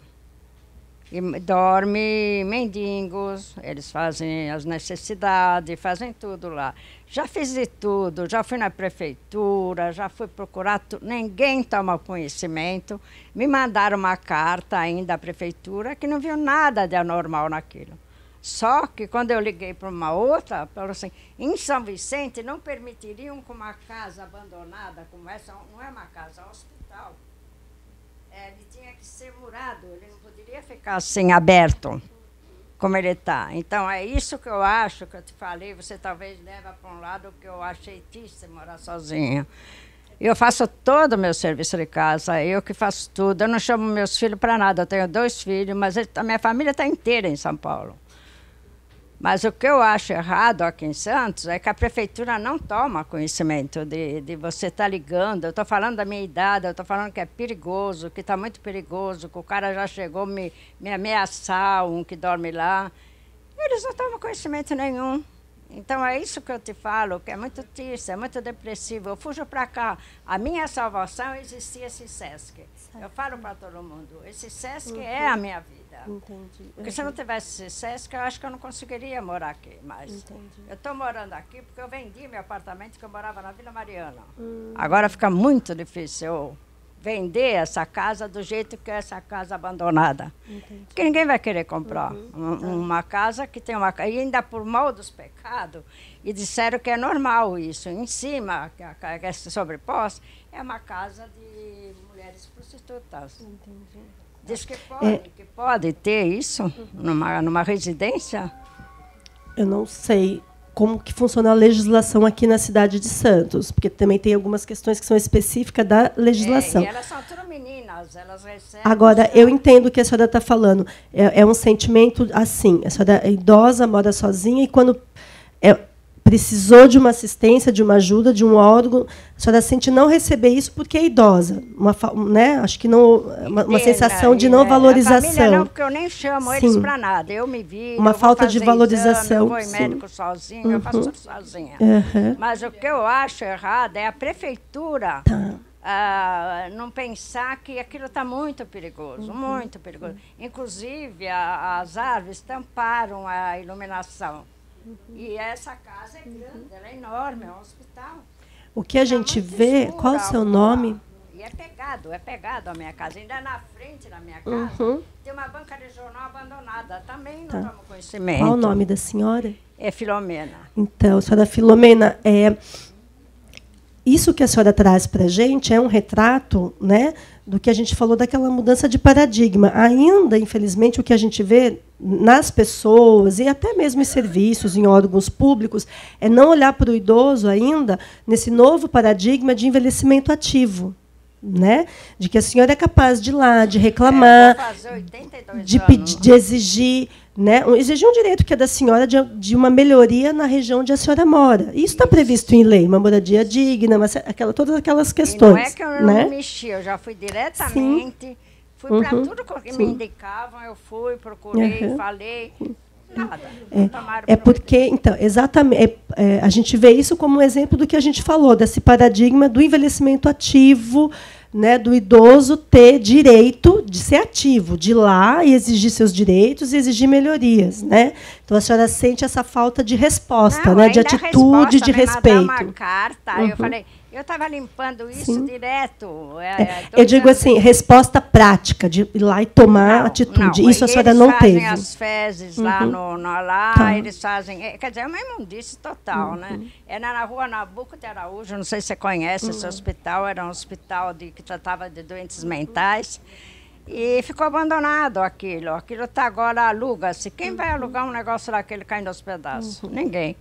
E dorme mendigos, eles fazem as necessidades, fazem tudo lá. Já fiz de tudo, já fui na prefeitura, já fui procurar, ninguém toma conhecimento. Me mandaram uma carta ainda à prefeitura que não viu nada de anormal naquilo. Só que quando eu liguei para uma outra, falou assim, em São Vicente não permitiriam que uma casa abandonada como essa, não é uma casa, é um hospital. É, ele tinha que ser murado, ele não poderia ficar assim aberto, como ele está. Então é isso que eu acho que eu te falei, você talvez leva para um lado que eu achei triste morar sozinha. Eu faço todo o meu serviço de casa, eu que faço tudo. Eu não chamo meus filhos para nada. Eu tenho dois filhos, mas a minha família está inteira em São Paulo. Mas o que eu acho errado aqui em Santos é que a prefeitura não toma conhecimento de, de você estar tá ligando. Eu estou falando da minha idade, eu estou falando que é perigoso, que está muito perigoso, que o cara já chegou me, me ameaçar, um que dorme lá. Eles não tomam conhecimento nenhum. Então é isso que eu te falo, que é muito triste, é muito depressivo. Eu fujo para cá. A minha salvação existia esse SESC. Eu falo para todo mundo, esse SESC uhum. é a minha vida. Entendi. Porque se eu não tivesse SESC, eu acho que eu não conseguiria morar aqui mais. Entendi. Eu estou morando aqui porque eu vendi meu apartamento que eu morava na Vila Mariana. Hum. Agora fica muito difícil eu vender essa casa do jeito que é essa casa abandonada. Entendi. Porque ninguém vai querer comprar uhum. um, tá. uma casa que tem uma... E ainda por mal dos pecados, e disseram que é normal isso. Em cima, que a, que a é uma casa de mulheres prostitutas. Entendi. Diz que pode, é, que pode ter isso numa, numa residência? Eu não sei como que funciona a legislação aqui na cidade de Santos, porque também tem algumas questões que são específicas da legislação. É, elas são tudo meninas, elas recebem. Agora, eu entendo o que a senhora está falando. É, é, um sentimento assim. A senhora é idosa, mora sozinha, e quando. É, precisou de uma assistência, de uma ajuda, de um órgão, a senhora sente não receber isso porque é idosa. Uma, né? Acho que não. Uma, uma sensação de né? não valorização. A família não, porque eu nem chamo sim. eles para nada. Eu me vi. Uma falta de valorização. Exame, eu vou em sim. médico sozinha, uhum. eu faço tudo uhum. sozinha. Uhum. Mas o que eu acho errado é a prefeitura. Tá. Ah, não pensar que aquilo está muito perigoso, uhum. muito perigoso. Inclusive, a, as árvores tamparam a iluminação. Uhum. E essa casa é grande, uhum. ela é enorme, é um hospital. O que a tá gente é vê, escura, qual o seu nome? E é pegado, é pegado a minha casa. Ainda na frente da minha uhum. casa uhum. tem uma banca de jornal abandonada. Também não tá. tomo conhecimento. Qual o nome da senhora? É Filomena. Então, senhora Filomena, é, isso que a senhora traz para a gente é um retrato né, do que a gente falou daquela mudança de paradigma. Ainda, infelizmente, o que a gente vê nas pessoas e até mesmo em serviços, em órgãos públicos, é não olhar para o idoso ainda nesse novo paradigma de envelhecimento ativo né? De que a senhora é capaz de ir lá, de reclamar, é, de, pedir, de exigir, né? Exigir um direito que é da senhora de, de uma melhoria na região onde a senhora mora. Isso está previsto em lei, uma moradia digna, mas aquela, todas aquelas questões. E não é que eu né? não mexi, eu já fui diretamente. Sim. Fui uhum, para tudo que me indicavam, eu fui, procurei, uhum. falei. É, é porque, então, exatamente, é, é, a gente vê isso como um exemplo do que a gente falou, desse paradigma do envelhecimento ativo, né, do idoso ter direito de ser ativo, de ir lá e exigir seus direitos e exigir melhorias, né? Então a senhora sente essa falta de resposta, Não, né, de é atitude, resposta, de né, respeito. Madame Carta, uhum. eu falei, eu estava limpando isso Sim. direto. É, é, é eu digo assim, resposta prática, de ir lá e tomar não, atitude. Não, isso a senhora não teve. Eles fazem as fezes uhum. lá, no, no lá tá. eles fazem... É, quer dizer, é uma imundície total, né? uhum. né? Era na, rua Nabuco de Araújo, não sei se você conhece uhum. esse hospital, era um hospital de, que tratava de doentes mentais. E ficou abandonado aquilo. Aquilo está agora aluga-se. Quem uhum. vai alugar um negócio daquele caindo aos pedaços? Uhum. Ninguém.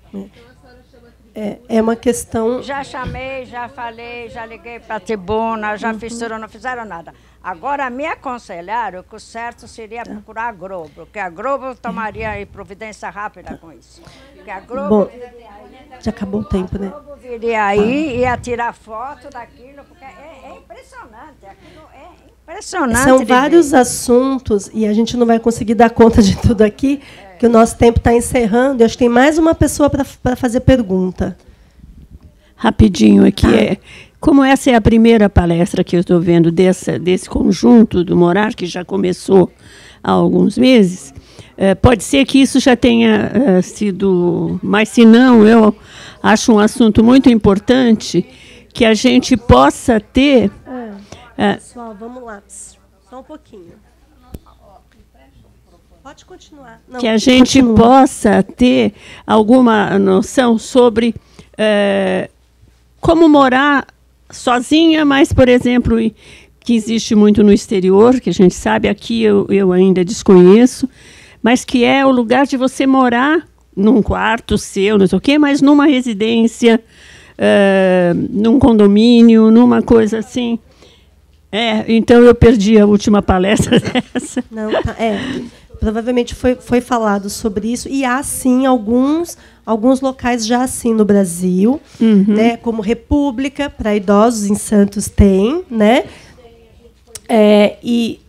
É, é uma questão. Já chamei, já falei, já liguei para a tribuna, já uhum. fizeram, não fizeram nada. Agora me aconselharam que o certo seria tá. procurar a Globo, porque a Globo tomaria providência rápida com isso. Porque a Globo. Bom, já acabou o tempo, né? A Globo viria aí e ia tirar foto daquilo, porque é, é impressionante. Aquilo é impressionante. São vários ver. assuntos e a gente não vai conseguir dar conta de tudo aqui. É que o nosso tempo está encerrando. Eu acho que tem mais uma pessoa para fazer pergunta. Rapidinho aqui. Tá. É, como essa é a primeira palestra que eu estou vendo desse desse conjunto do Morar, que já começou há alguns meses, é, pode ser que isso já tenha é, sido. Mas, se não, eu acho um assunto muito importante que a gente possa ter. Ah, é, pessoal, vamos lá. Só um pouquinho. Pode continuar. Não, que a gente continua. possa ter alguma noção sobre é, como morar sozinha, mas, por exemplo, que existe muito no exterior, que a gente sabe, aqui eu, eu ainda desconheço, mas que é o lugar de você morar num quarto seu, não sei o quê, mas numa residência, é, num condomínio, numa coisa assim. É, então eu perdi a última palestra dessa. Não, é provavelmente foi, foi falado sobre isso e há sim alguns alguns locais já assim no Brasil, uhum. né, como República para idosos em Santos tem, né? É, e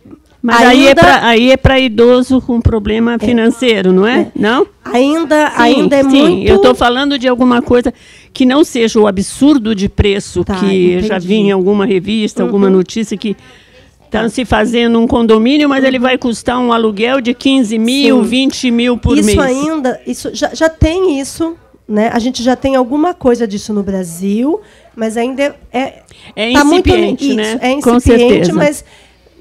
mas ainda, aí é aí é para idoso com problema é. financeiro, é, não é? é? Não? Ainda, sim, ainda é sim. muito. Eu estou falando de alguma coisa que não seja o absurdo de preço tá, que entendi. já vinha em alguma revista, uhum. alguma notícia que Está se fazendo um condomínio, mas ele vai custar um aluguel de 15 mil, Sim. 20 mil por isso mês. Isso ainda, isso já, já tem isso, né? A gente já tem alguma coisa disso no Brasil, mas ainda é é, é tá incipiente, muito, né? Isso, é incipiente, mas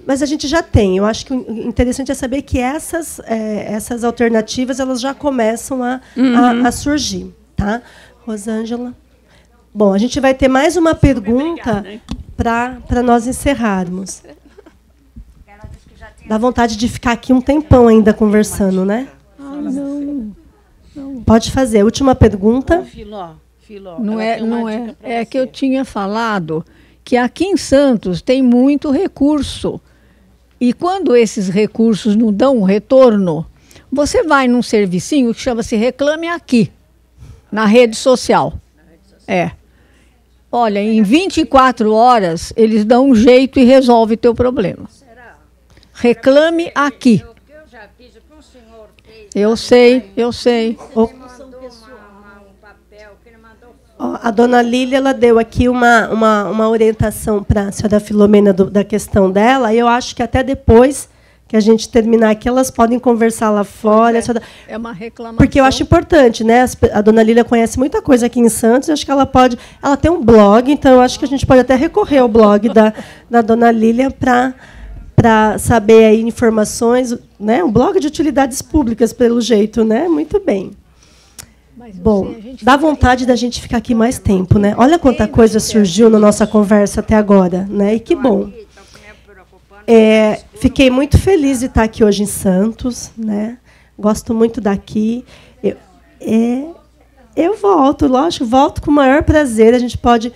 mas a gente já tem. Eu acho que o interessante é saber que essas, é, essas alternativas elas já começam a, uhum. a, a, surgir. Tá? Rosângela? Bom, a gente vai ter mais uma pergunta para para nós encerrarmos. Dá vontade de ficar aqui um tempão ainda conversando, né? Ah, não. Pode fazer. Última pergunta. Filó, filó. Não é, não é. É que eu tinha falado que aqui em Santos tem muito recurso. E quando esses recursos não dão um retorno, você vai num servicinho que chama-se Reclame Aqui, na rede social. É. Olha, em 24 horas eles dão um jeito e resolve teu problema. Reclame aqui. Eu sei, eu sei. O... A dona Lília ela deu aqui uma, uma, uma orientação para a senhora Filomena do, da questão dela, e eu acho que até depois que a gente terminar aqui, elas podem conversar lá fora. É, senhora... é, uma reclamação. Porque eu acho importante, né? A dona Lília conhece muita coisa aqui em Santos, acho que ela pode. Ela tem um blog, então eu acho que a gente pode até recorrer ao blog da, da dona Lília para para saber aí informações, né? Um blog de utilidades públicas, pelo jeito, né? Muito bem. Mas, assim, Bom, sei, dá vontade da gente ficar aqui mais tempo, né? Olha quanta coisa surgiu na nossa conversa até agora, né? E que bom. É, fiquei muito feliz de estar aqui hoje em Santos, né? Gosto muito daqui. Eu, é, eu volto, lógico, volto com o maior prazer. A gente pode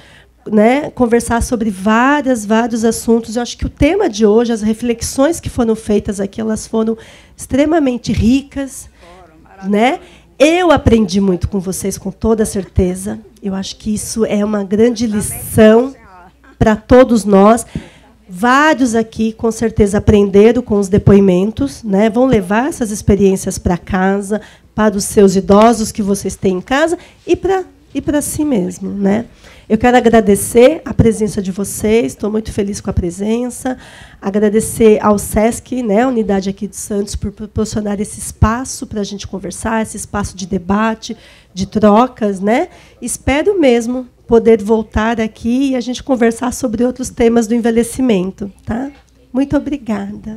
né, conversar sobre várias, vários assuntos. Eu acho que o tema de hoje, as reflexões que foram feitas aqui, elas foram extremamente ricas, Fora, né? Eu aprendi muito com vocês, com toda certeza. Eu acho que isso é uma grande lição para todos nós. Vários aqui, com certeza, aprenderam com os depoimentos, né? Vão levar essas experiências para casa, para os seus idosos que vocês têm em casa e para e para si mesmo, né? Eu quero agradecer a presença de vocês, estou muito feliz com a presença. Agradecer ao SESC, né, a unidade aqui de Santos, por proporcionar esse espaço para a gente conversar, esse espaço de debate, de trocas. Né? Espero mesmo poder voltar aqui e a gente conversar sobre outros temas do envelhecimento. Tá? Muito obrigada.